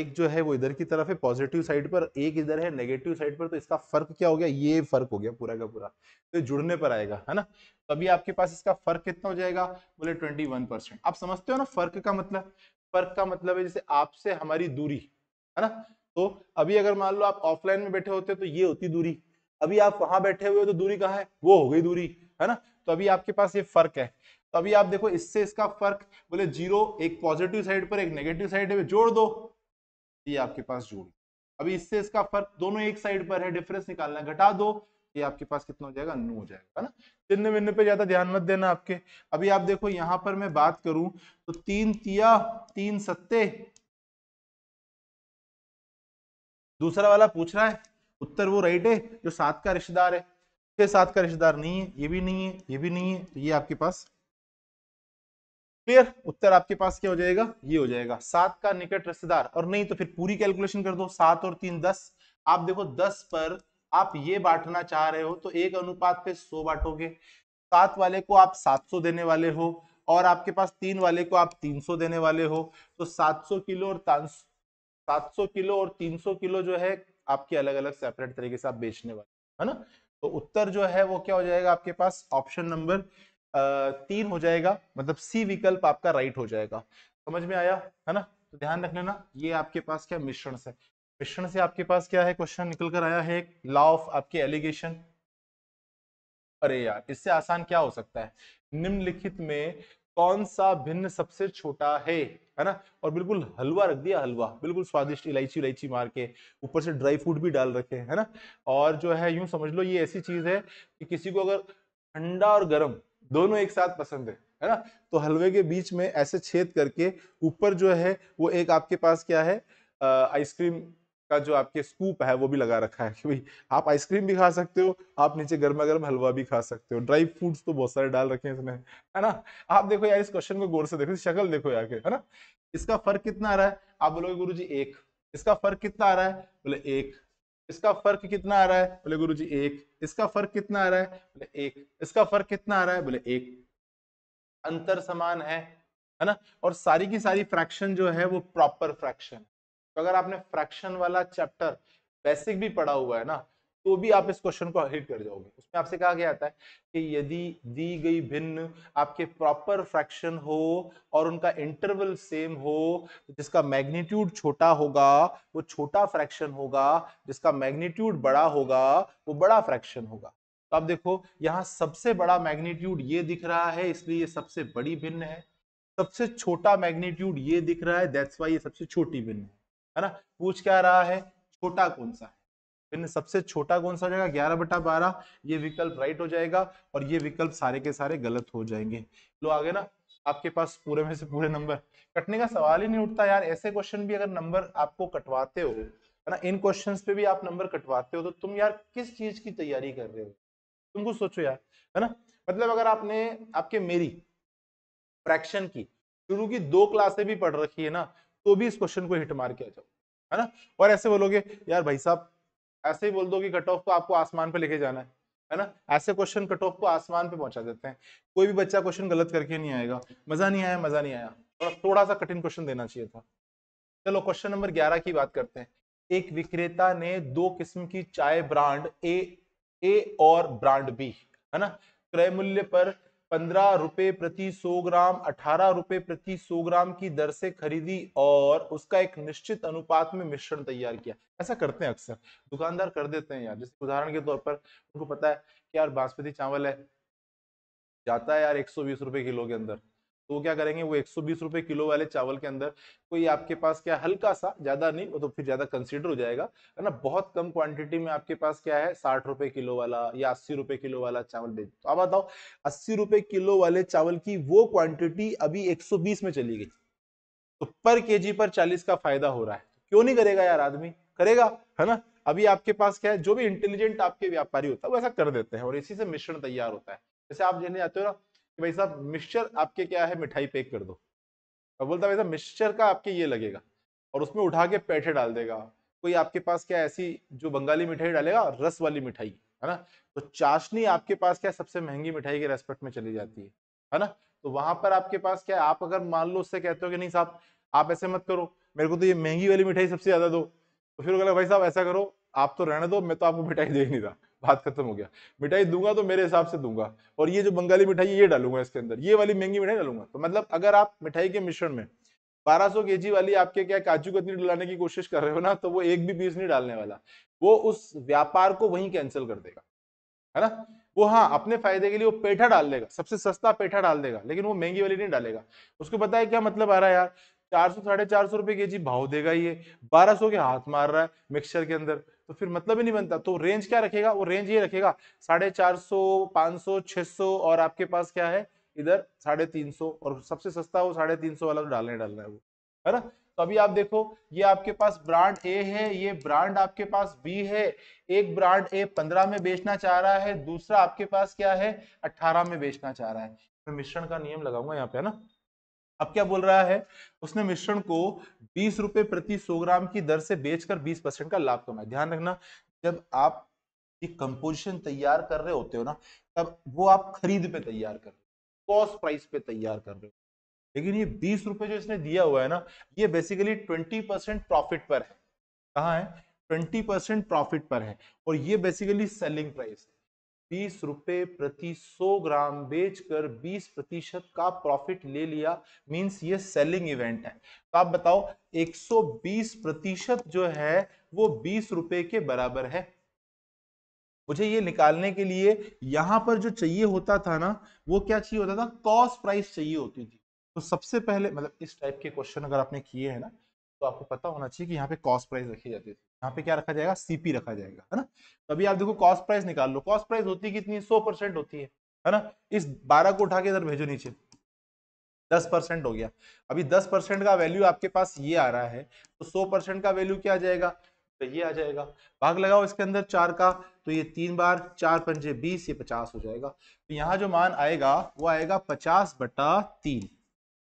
एक जो है वो इधर की तरफ है पॉजिटिव साइड पर एक इधर है नेगेटिव साइड पर तो इसका फर्क क्या हो गया ये फर्क हो गया पूरा का पूरा तो जुड़ने पर आएगा है ना तो अभी आपके पास इसका फर्क कितना हो जाएगा बोले ट्वेंटी वन परसेंट आप समझते हो ना फर्क का मतलब फर्क का मतलब है जैसे आपसे हमारी दूरी है ना तो अभी अगर मान लो आप ऑफलाइन में बैठे होते तो ये होती दूरी अभी आप वहां बैठे हुए हो तो दूरी कहाँ है वो हो गई दूरी है ना तो अभी आपके पास ये फर्क है तो अभी आप देखो इससे इसका फर्क बोले जीरो एक पॉजिटिव साइड पर एक नेगेटिव साइड पर जोड़ दो ये आपके पास जोड़ अभी इससे इसका फर्क दोनों एक साइड पर है डिफरेंस निकालना घटा दो ये आपके पास कितना हो जाएगा नो हो जाएगा है ना चिन्ह विन्ह पे ज्यादा ध्यान मत देना आपके अभी आप देखो यहां पर मैं बात करूं तो तीन तिया तीन सत्ते दूसरा वाला पूछ रहा है उत्तर वो राइट है जो सात का रिश्तेदार है छह सात का रिश्तेदार नहीं है ये भी नहीं है ये भी नहीं है तो ये आपके पास क्लियर उत्तर आपके पास क्या हो जाएगा ये हो जाएगा सात का निकट रिश्तेदार और नहीं तो फिर पूरी कैलकुलेशन कर दो सात और तीन दस आप देखो दस पर आप ये बांटना चाह रहे हो तो एक अनुपात पे सौ बांटोगे सात वाले को आप सात सौ देने वाले हो और आपके पास तीन वाले को आप तीन सौ देने वाले हो तो सात सौ किलो और सात सौ किलो और तीन सौ किलो जो है आपके अलग अलग सेपरेट तरीके से आप बेचने वाले है ना तो उत्तर जो है वो क्या हो जाएगा आपके पास ऑप्शन नंबर तीन हो जाएगा मतलब सी विकल्प आपका राइट हो जाएगा समझ में आया है ना तो ध्यान रख लेना ये आपके पास क्या मिश्रण से मिश्रण से आपके पास क्या है क्वेश्चन निकल कर आया है लॉ ऑफ आपके एलिगेशन अरे यार इससे आसान क्या हो सकता है निम्नलिखित में कौन सा भिन्न सबसे छोटा है है ना और बिल्कुल हलवा रख दिया हलवा बिल्कुल स्वादिष्ट इलायची इलायची मार के ऊपर से ड्राई फ्रूट भी डाल रखे है ना और जो है यूं समझ लो ये ऐसी चीज है कि किसी को अगर ठंडा और गर्म दोनों एक साथ पसंद है है ना तो हलवे के बीच में ऐसे छेद करके ऊपर जो है वो एक आपके पास क्या है आइसक्रीम का जो आपके स्कूप है वो भी लगा रखा है कि भाई आप आइसक्रीम भी खा सकते हो आप नीचे गर्मा गर्म हलवा भी खा सकते हो ड्राई फ्रूट्स तो बहुत सारे डाल रखे हैं इसमें है ना आप देखो यार इस क्वेश्चन को गौर से देखो शक्ल देखो यार है ना इसका फर्क कितना आ रहा है आप बोलोगे गुरु जी एक इसका फर्क कितना आ रहा है बोले एक इसका फर्क कितना आ रहा है बोले गुरु जी एक इसका फर्क कितना आ रहा है बोले एक इसका फर्क कितना आ रहा है बोले एक अंतर समान है है ना और सारी की सारी फ्रैक्शन जो है वो प्रॉपर फ्रैक्शन तो अगर आपने फ्रैक्शन वाला चैप्टर बेसिक भी पढ़ा हुआ है ना तो भी आप इस क्वेश्चन को हिट कर जाओगे उसमें आपसे कहा गया आता है कि यदि दी गई भिन्न आपके प्रॉपर फ्रैक्शन हो और उनका इंटरवल सेम हो जिसका मैग्नीट्यूड छोटा होगा वो छोटा फ्रैक्शन होगा जिसका मैग्नीट्यूड बड़ा होगा वो बड़ा फ्रैक्शन होगा तो आप देखो यहाँ सबसे बड़ा मैग्नीट्यूड ये दिख रहा है इसलिए ये सबसे बड़ी भिन्न है सबसे छोटा मैग्नीट्यूड ये दिख रहा है दैट्स वाई ये सबसे छोटी भिन्न है है ना पूछ क्या रहा है छोटा कौन सा है इन सबसे छोटा कौन सा हो जाएगा ग्यारह बटा बारह ये विकल्प राइट हो जाएगा और ये विकल्प सारे के सारे गलत हो जाएंगे लो आगे ना आपके पास पूरे में से पूरे नंबर कटने का सवाल ही नहीं उठता यार ऐसे क्वेश्चन भी अगर नंबर आपको कटवाते हो है ना इन क्वेश्चन पे भी आप नंबर कटवाते हो तो तुम यार किस चीज की तैयारी कर रहे हो तुम कुछ सोचो यार है ना मतलब अगर आपने आपके मेरी फ्रैक्शन की शुरू की दो क्लासे भी पढ़ रखी है ना तो भी इस क्वेश्चन को हिट मार के आ जाओ है ना और ऐसे बोलोगे यार भाई साहब ऐसे ही बोल दो कि कट ऑफ को आपको आसमान पे लेके जाना है है ना ऐसे क्वेश्चन कट ऑफ को आसमान पे पहुंचा देते हैं कोई भी बच्चा क्वेश्चन गलत करके नहीं आएगा मजा नहीं आया मजा नहीं आया थोड़ा थोड़ा सा कठिन क्वेश्चन देना चाहिए था चलो क्वेश्चन नंबर ग्यारह की बात करते हैं एक विक्रेता ने दो किस्म की चाय ब्रांड ए ए और ब्रांड बी है ना क्रय मूल्य पर पंद्रह रुपए प्रति सौ ग्राम अठारह रुपए प्रति सौ ग्राम की दर से खरीदी और उसका एक निश्चित अनुपात में मिश्रण तैयार किया ऐसा करते हैं अक्सर दुकानदार कर देते हैं यार जैसे उदाहरण के तौर पर उनको पता है कि यार बासमती चावल है जाता है यार एक सौ बीस रुपए किलो के अंदर तो क्या करेंगे वो एक सौ किलो वाले चावल के अंदर कोई आपके पास क्या हल्का सा ज्यादा नहीं वो तो फिर ज्यादा कंसिडर हो जाएगा है ना बहुत कम क्वांटिटी में आपके पास क्या है साठ रुपए किलो वाला या अस्सी रुपए किलो वाला चावल भेज तो आप बताओ अस्सी रुपए किलो वाले चावल की वो क्वांटिटी अभी एक में चली गई तो पर केजी पर चालीस का फायदा हो रहा है क्यों नहीं करेगा यार आदमी करेगा है ना अभी आपके पास क्या है जो भी इंटेलिजेंट आपके व्यापारी होता है वो ऐसा कर देते हैं और इसी से मिश्रण तैयार होता है जैसे आप जिन्हें जाते हो ना भाई साहब मिक्सचर आपके क्या है मिठाई पैक कर दो अब बोलता भाई साहब मिक्सचर का आपके ये लगेगा और उसमें उठा के पैठे डाल देगा कोई आपके पास क्या ऐसी जो बंगाली मिठाई डालेगा रस वाली मिठाई है ना तो चाशनी आपके पास क्या सबसे महंगी मिठाई के रेस्पेक्ट में चली जाती है है ना तो वहां पर आपके पास क्या आप अगर मान लो उससे कहते हो कि नहीं साहब आप ऐसे मत करो मेरे को तो ये महंगी वाली मिठाई सबसे ज्यादा दो तो फिर बोला भाई साहब ऐसा करो आप तो रहने दो मैं तो आपको मिठाई दे नहीं था बात खत्म हो गया मिठाई दूंगा तो मेरे हिसाब से दूंगा और ये जो बंगाली मिठाई ये डालूंगा इसके अंदर ये वाली महंगी मिठाई डालूंगा तो मतलब अगर आप मिठाई के मिश्रण में 1200 केजी वाली आपके क्या काजू कतनी डालने की कोशिश कर रहे हो ना तो वो एक भी पीस नहीं डालने वाला वो उस व्यापार को वहीं कैंसिल कर देगा है ना वो हाँ अपने फायदे के लिए वो पेठा डाल देगा सबसे सस्ता पेठा डाल देगा लेकिन वो महंगी वाली नहीं डालेगा उसको पता है क्या मतलब आ रहा है यार चार सौ साढ़े चार सौ रुपए के जी भाव देगा ये बारह सौ के हाथ मार रहा है मिक्सचर के अंदर तो फिर मतलब ही नहीं बनता तो रेंज क्या रखेगा वो रेंज ये रखेगा साढ़े चार सौ पांच सौ छह सौ और आपके पास क्या है इधर साढ़े तीन सौ और सबसे सस्ता वो साढ़े तीन सौ वाला तो डालना ही डालना है वो है ना तो अभी आप देखो ये आपके पास ब्रांड ए है ये ब्रांड आपके पास बी है एक ब्रांड ए पंद्रह में बेचना चाह रहा है दूसरा आपके पास क्या है अठारह में बेचना चाह रहा है मैं मिश्रण का नियम लगाऊंगा यहाँ पे है ना अब क्या बोल रहा है उसने मिश्रण को बीस रुपए प्रति सौ ग्राम की दर से बेचकर बीस परसेंट का लाभ कमाया ध्यान रखना जब आप ये कंपोजिशन तैयार कर रहे होते हो ना तब वो आप खरीद पे तैयार कर रहे हो कॉस्ट प्राइस पे तैयार कर रहे हो लेकिन ये बीस रुपए जो इसने दिया हुआ है ना ये बेसिकली ट्वेंटी परसेंट प्रॉफिट पर है कहा है ट्वेंटी परसेंट प्रॉफिट पर है और ये बेसिकली सेलिंग प्राइस है बीस रुपए प्रति सौ ग्राम बेचकर बीस प्रतिशत का प्रॉफिट ले लिया मींस ये सेलिंग इवेंट है तो आप बताओ 120 प्रतिशत जो है वो बीस रुपए के बराबर है मुझे ये निकालने के लिए यहां पर जो चाहिए होता था ना वो क्या चाहिए होता था कॉस्ट प्राइस चाहिए होती थी तो सबसे पहले मतलब इस टाइप के क्वेश्चन अगर आपने किए है ना तो आपको पता होना चाहिए कि यहाँ पे कॉस्ट प्राइस रखी जाती है यहाँ पे क्या रखा जाएगा सीपी रखा जाएगा है ना तो अभी आप देखो कॉस्ट प्राइस निकाल लो कॉस्ट प्राइस होती कितनी सौ परसेंट होती है है ना इस बारह को उठा के इधर भेजो नीचे दस परसेंट हो गया अभी दस परसेंट का वैल्यू आपके पास ये आ रहा है तो सौ परसेंट का वैल्यू क्या आ जाएगा तो ये आ जाएगा भाग लगाओ इसके अंदर चार का तो ये तीन बार चार पंजे बीस ये पचास हो जाएगा तो यहाँ जो मान आएगा वो आएगा पचास बटा तीन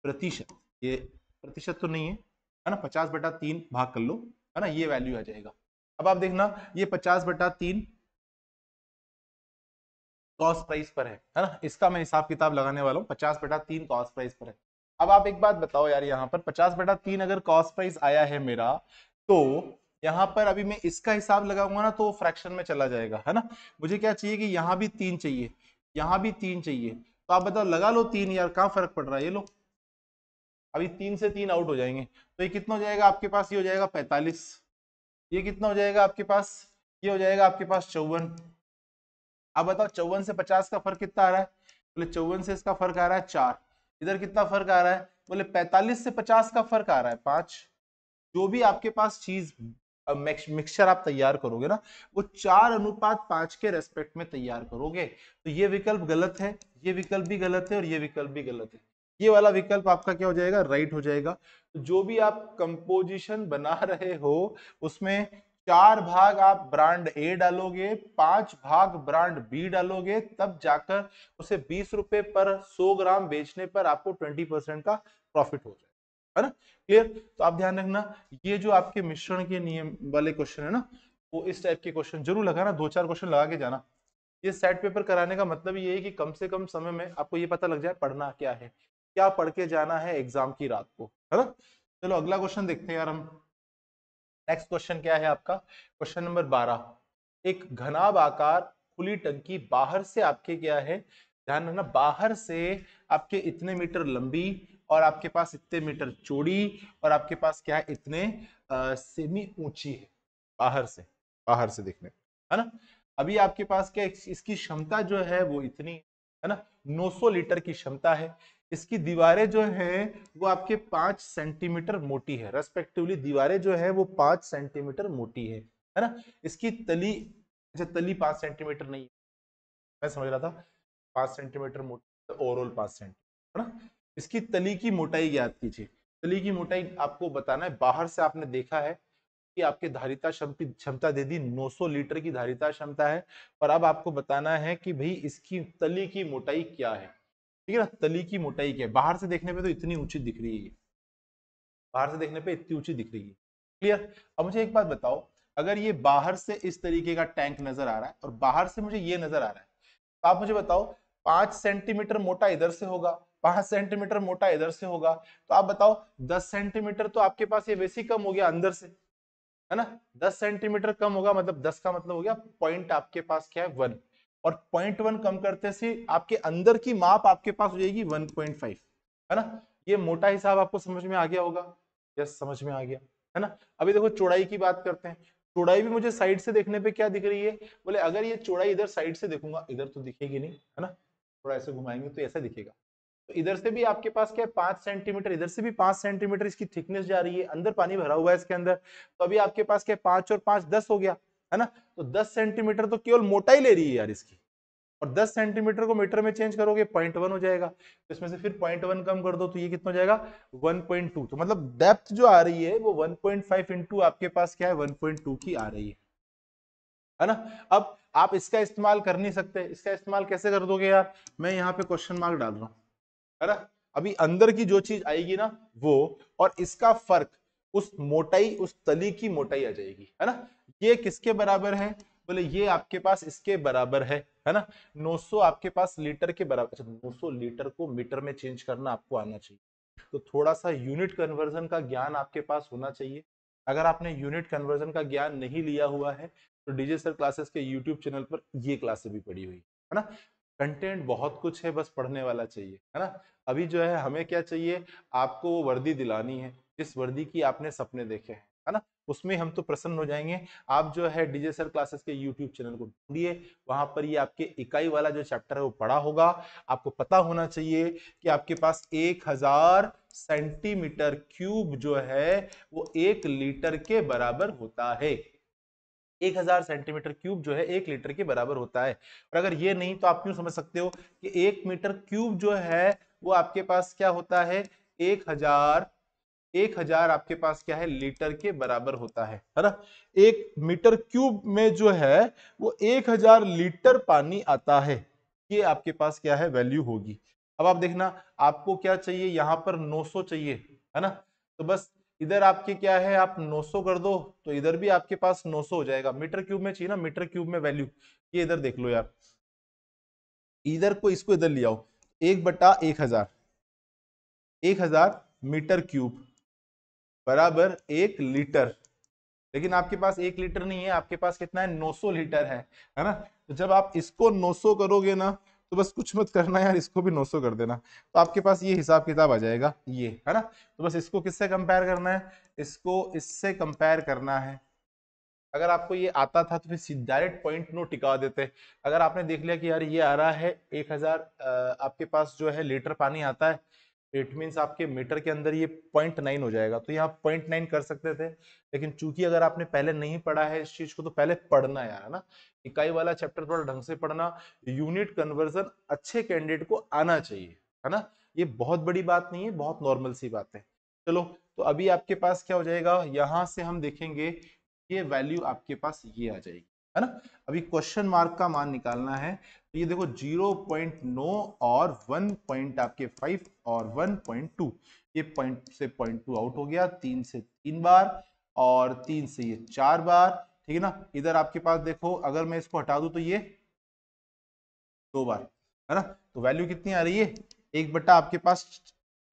प्रतिशत ये प्रतिशत तो नहीं है है ना पचास बटा तीन भाग कर लो है ना ये वैल्यू आ जाएगा अब आप देखना ये पचास बटा तीन कॉस्ट प्राइस पर है है ना इसका मैं हिसाब किताब लगाने वाला हूँ पचास बटा तीन कॉस्ट प्राइस पर है अब आप एक बात बताओ यार यहाँ पर पचास बटा तीन अगर कॉस्ट प्राइस आया है मेरा तो यहाँ पर अभी मैं इसका हिसाब लगाऊंगा ना तो फ्रैक्शन में चला जाएगा है ना मुझे क्या चाहिए कि यहाँ भी तीन चाहिए यहाँ भी तीन चाहिए तो आप बताओ लगा लो तीन यार कहाँ फर्क पड़ रहा है ये लो अभी तीन से तीन आउट हो जाएंगे तो ये कितना हो जाएगा आपके पास ये हो जाएगा पैंतालीस ये कितना हो जाएगा आपके पास ये हो जाएगा आपके पास चौवन आप बताओ चौवन से पचास का फर्क कितना आ रहा है बोले चौवन से इसका फर्क आ रहा है चार इधर कितना फर्क आ रहा है बोले पैंतालीस से पचास का फर्क आ रहा है पांच जो भी आपके पास चीज मिक्सचर आप तैयार करोगे ना वो चार अनुपात पांच के रेस्पेक्ट में तैयार करोगे तो ये विकल्प गलत है ये विकल्प भी गलत है और ये विकल्प भी गलत है ये वाला विकल्प आपका क्या हो जाएगा राइट हो जाएगा तो जो भी आप कंपोजिशन बना रहे हो उसमें चार भाग आप ब्रांड ए डालोगे पांच भाग ब्रांड बी डालोगे तब जाकर उसे बीस रुपए पर सौ ग्राम बेचने पर आपको ट्वेंटी परसेंट का प्रॉफिट हो जाएगा है ना क्लियर तो आप ध्यान रखना ये जो आपके मिश्रण के नियम वाले क्वेश्चन है ना वो इस टाइप के क्वेश्चन जरूर लगाना दो चार क्वेश्चन लगा के जाना ये सेट पेपर कराने का मतलब ये है कि कम से कम समय में आपको ये पता लग जाए पढ़ना क्या है क्या पढ़ के जाना है एग्जाम की रात को है ना चलो अगला क्वेश्चन देखते हैं यार हम नेक्स्ट क्वेश्चन क्या है आपका क्वेश्चन नंबर बारह एक घनाब आकार खुली टंकी बाहर से आपके क्या है ध्यान रखना बाहर से आपके इतने मीटर लंबी और आपके पास इतने मीटर चौड़ी और आपके पास क्या है इतने सेमी ऊंची है बाहर से बाहर से देखने है ना अभी आपके पास क्या इसकी क्षमता जो है वो इतनी है ना 900 लीटर की क्षमता है इसकी दीवारें जो हैं वो आपके पांच सेंटीमीटर मोटी है रेस्पेक्टिवली दीवारें जो है वो पांच सेंटीमीटर मोटी है है ना इसकी तली अच्छा तली पांच सेंटीमीटर नहीं मैं समझ रहा था पांच सेंटीमीटर मोटी ओवरऑल तो पांच सेंटीमीटर है ना इसकी तली की मोटाई ज्ञात कीजिए तली की मोटाई आपको बताना है बाहर से आपने देखा है कि आपके धारिता क्षमता दे दी 900 लीटर की धारिता क्षमता है पर अब आपको बताना है कि भाई इसकी तली की मोटाई क्या है ठीक है ना तली की मोटाई क्या है बाहर से देखने पे तो इतनी ऊंची दिख रही है बाहर से देखने पे इतनी ऊंची दिख रही है क्लियर अब मुझे एक बात बताओ अगर ये बाहर से इस तरीके का टैंक नजर आ रहा है और बाहर से मुझे ये नजर आ रहा है तो आप मुझे बताओ पांच सेंटीमीटर मोटा इधर से होगा पांच सेंटीमीटर मोटा इधर से होगा तो आप बताओ दस सेंटीमीटर तो आपके पास ये वैसे कम हो गया अंदर से है ना दस सेंटीमीटर कम होगा मतलब दस का मतलब हो गया पॉइंट आपके पास क्या है वन और 0.1 कम करते से आपके अंदर की माप आपके पास हो जाएगी 1.5 है ना ये मोटा हिसाब आपको समझ में आ गया होगा यस समझ में आ गया है ना अभी देखो चौड़ाई की बात करते हैं चौड़ाई भी मुझे साइड से देखने पे क्या दिख रही है बोले अगर ये चौड़ाई इधर साइड से देखूंगा इधर तो दिखेगी नहीं है ना थोड़ा ऐसे घुमाएंगे तो ऐसा दिखेगा तो इधर से भी आपके पास क्या है पांच सेंटीमीटर इधर से भी पांच सेंटीमीटर इसकी थिकनेस जा रही है अंदर पानी भरा हुआ है इसके अंदर तो अभी आपके पास क्या है पांच और पांच दस हो गया है ना तो 10 सेंटीमीटर तो केवल मोटाई ले रही है यार इसकी और 10 सेंटीमीटर को मीटर में चेंज करोगे पॉइंट वन हो जाएगा तो इसमें से फिर पॉइंट वन कम कर दो तो ये कितना हो जाएगा 1.2 तो मतलब डेप्थ जो आ रही है वो 1.5 इनटू आपके पास क्या है 1.2 की आ रही है है ना अब आप इसका इस्तेमाल कर नहीं सकते इसका इस्तेमाल कैसे कर दोगे यार मैं यहाँ पे क्वेश्चन मार्क डाल रहा हूँ है ना अभी अंदर की जो चीज आएगी ना वो और इसका फर्क उस मोटाई उस तली की मोटाई आ जाएगी है ना ये किसके बराबर है बोले ये आपके पास इसके बराबर है है ना 900 आपके पास लीटर के बराबर अच्छा 900 लीटर को मीटर में चेंज करना आपको आना चाहिए तो थोड़ा सा यूनिट कन्वर्जन का ज्ञान आपके पास होना चाहिए अगर आपने यूनिट कन्वर्जन का ज्ञान नहीं लिया हुआ है तो डीजे सर क्लासेस के यूट्यूब चैनल पर ये क्लासे भी पड़ी हुई है ना कंटेंट बहुत कुछ है बस पढ़ने वाला चाहिए है ना अभी जो है हमें क्या चाहिए आपको वो वर्दी दिलानी है जिस वर्दी की आपने सपने देखे हैं है ना उसमें हम तो प्रसन्न हो जाएंगे आप जो है डीजे सर क्लासेस के यूट्यूब चैनल को ढूंढिए वहां पर ये आपके इकाई वाला जो चैप्टर है वो पढ़ा होगा आपको पता होना चाहिए कि आपके पास एक हजार सेंटीमीटर क्यूब जो है वो एक लीटर के बराबर होता है एक हजार सेंटीमीटर क्यूब जो है एक लीटर के बराबर होता है और अगर ये नहीं तो आप क्यों समझ सकते हो कि एक मीटर क्यूब जो है वो आपके पास क्या होता है एक हजार एक हजार आपके पास क्या है लीटर के बराबर होता है है ना एक मीटर क्यूब में जो है वो एक हजार लीटर पानी आता है ये आपके पास क्या है वैल्यू होगी अब आप देखना आपको क्या चाहिए यहाँ पर 900 चाहिए है ना तो बस इधर आपके क्या है आप 900 कर दो तो इधर भी आपके पास 900 हो जाएगा मीटर क्यूब में चाहिए ना मीटर क्यूब में वैल्यू ये इधर देख लो यार इधर को इसको इधर ले आओ एक बटा एक हजार एक हजार मीटर क्यूब बराबर एक लीटर लेकिन आपके पास एक लीटर नहीं है आपके पास कितना है 900 लीटर है है ना तो जब आप इसको 900 करोगे ना तो बस कुछ मत करना यार इसको भी 900 कर देना तो आपके पास ये हिसाब किताब आ जाएगा ये है ना तो बस इसको किससे कंपेयर करना है इसको इससे कंपेयर करना है अगर आपको ये आता था तो फिर डायरेक्ट पॉइंट नो टिका देते अगर आपने देख लिया कि यार ये आ रहा है एक हजार आपके पास जो है लीटर पानी आता है इट मीन्स आपके मीटर के अंदर ये पॉइंट नाइन हो जाएगा तो यहाँ पॉइंट नाइन कर सकते थे लेकिन चूंकि अगर आपने पहले नहीं पढ़ा है इस चीज को तो पहले पढ़ना यार है ना इकाई वाला चैप्टर थोड़ा ढंग से पढ़ना यूनिट कन्वर्जन अच्छे कैंडिडेट को आना चाहिए है ना ये बहुत बड़ी बात नहीं है बहुत नॉर्मल सी बात है चलो तो अभी आपके पास क्या हो जाएगा यहाँ से हम देखेंगे ये वैल्यू आपके पास ये आ जाएगी है ना अभी क्वेश्चन मार्क का मान निकालना है तो ये देखो 0.9 और 1 पॉइंट आपके 5 और 1.2 ये पॉइंट से पॉइंट टू आउट हो गया तीन से तीन बार और तीन से ये चार बार ठीक है ना इधर आपके पास देखो अगर मैं इसको हटा दूं तो ये दो बार है ना तो वैल्यू कितनी आ रही है एक बटा आपके पास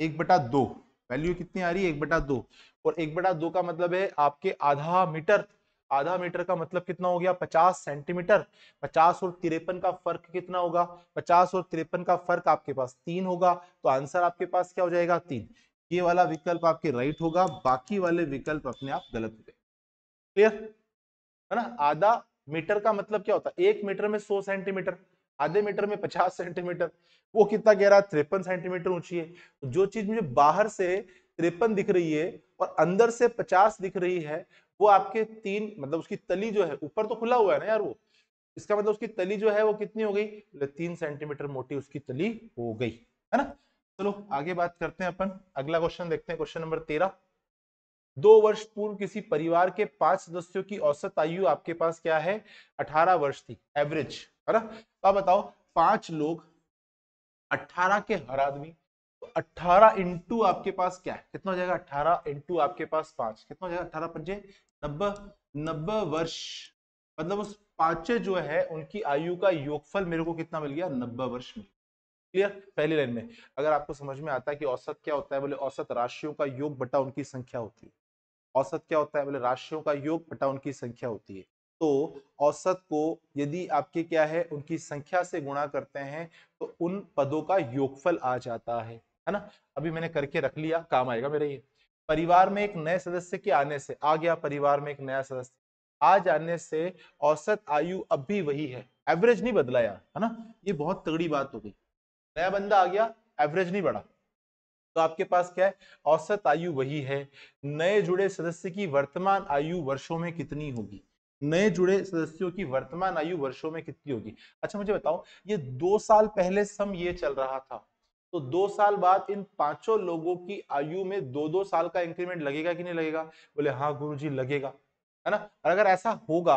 एक बटा दो वैल्यू कितनी आ रही है एक बटा दो और एक बटा दो का मतलब है आपके आधा मीटर आधा मीटर का मतलब कितना हो गया पचास सेंटीमीटर पचास और तिरपन का फर्क कितना होगा पचास और तिरपन का फर्क आपके पास तीन होगा तो आंसर आपके पास क्या हो जाएगा तीन ये वाला विकल्प आपके राइट होगा बाकी वाले विकल्प अपने आप गलत होते क्लियर है ना आधा मीटर का मतलब क्या होता है एक मीटर में सौ सेंटीमीटर आधे मीटर में पचास सेंटीमीटर वो कितना गहरा तिरपन सेंटीमीटर ऊंची है तो जो चीज मुझे बाहर से तिरपन दिख रही है और अंदर से पचास दिख रही है वो आपके तीन मतलब उसकी तली जो है ऊपर तो खुला हुआ है ना यार वो इसका मतलब उसकी तली जो है वो कितनी हो गई तीन सेंटीमीटर मोटी उसकी तली हो गई है ना चलो आगे बात करते हैं अपन अगला क्वेश्चन देखते हैं क्वेश्चन नंबर तेरह दो वर्ष पूर्व किसी परिवार के पांच सदस्यों की औसत आयु आपके पास क्या है अठारह वर्ष थी एवरेज है ना तो आप बताओ पांच लोग अठारह के हर आदमी तो अठारह इंटू आपके पास क्या है कितना हो जाएगा अठारह इंटू आपके पास पांच कितना हो जाएगा अठारह पंजे नब्बे नब्बे वर्ष मतलब उस पांचे जो है उनकी आयु का योगफल मेरे को कितना मिल गया नब्बे वर्ष मिल क्लियर पहली लाइन में अगर आपको समझ में आता है कि औसत क्या होता है बोले औसत राशियों का योग बटा उनकी संख्या होती है औसत क्या होता है बोले राशियों का योग बटा उनकी संख्या होती है तो औसत को यदि आपके क्या है उनकी संख्या से गुणा करते हैं तो उन पदों का योगफल आ जाता है है ना अभी मैंने करके रख लिया काम आएगा मेरा ये परिवार में एक नए सदस्य के आने से आ गया परिवार में एक नया सदस्य आ जाने से औसत आयु अब भी वही है एवरेज नहीं बदला यार है ना ये बहुत तगड़ी बात हो गई नया बंदा आ गया एवरेज नहीं बढ़ा तो आपके पास क्या है औसत आयु वही है नए जुड़े सदस्य की वर्तमान आयु वर्षों में कितनी होगी नए जुड़े सदस्यों की वर्तमान आयु वर्षों में कितनी होगी अच्छा मुझे बताओ ये दो साल पहले सम ये चल रहा था तो दो साल बाद इन पांचों लोगों की आयु में दो दो साल का इंक्रीमेंट लगेगा कि नहीं लगेगा बोले हाँ गुरु जी लगेगा है ना और अगर ऐसा होगा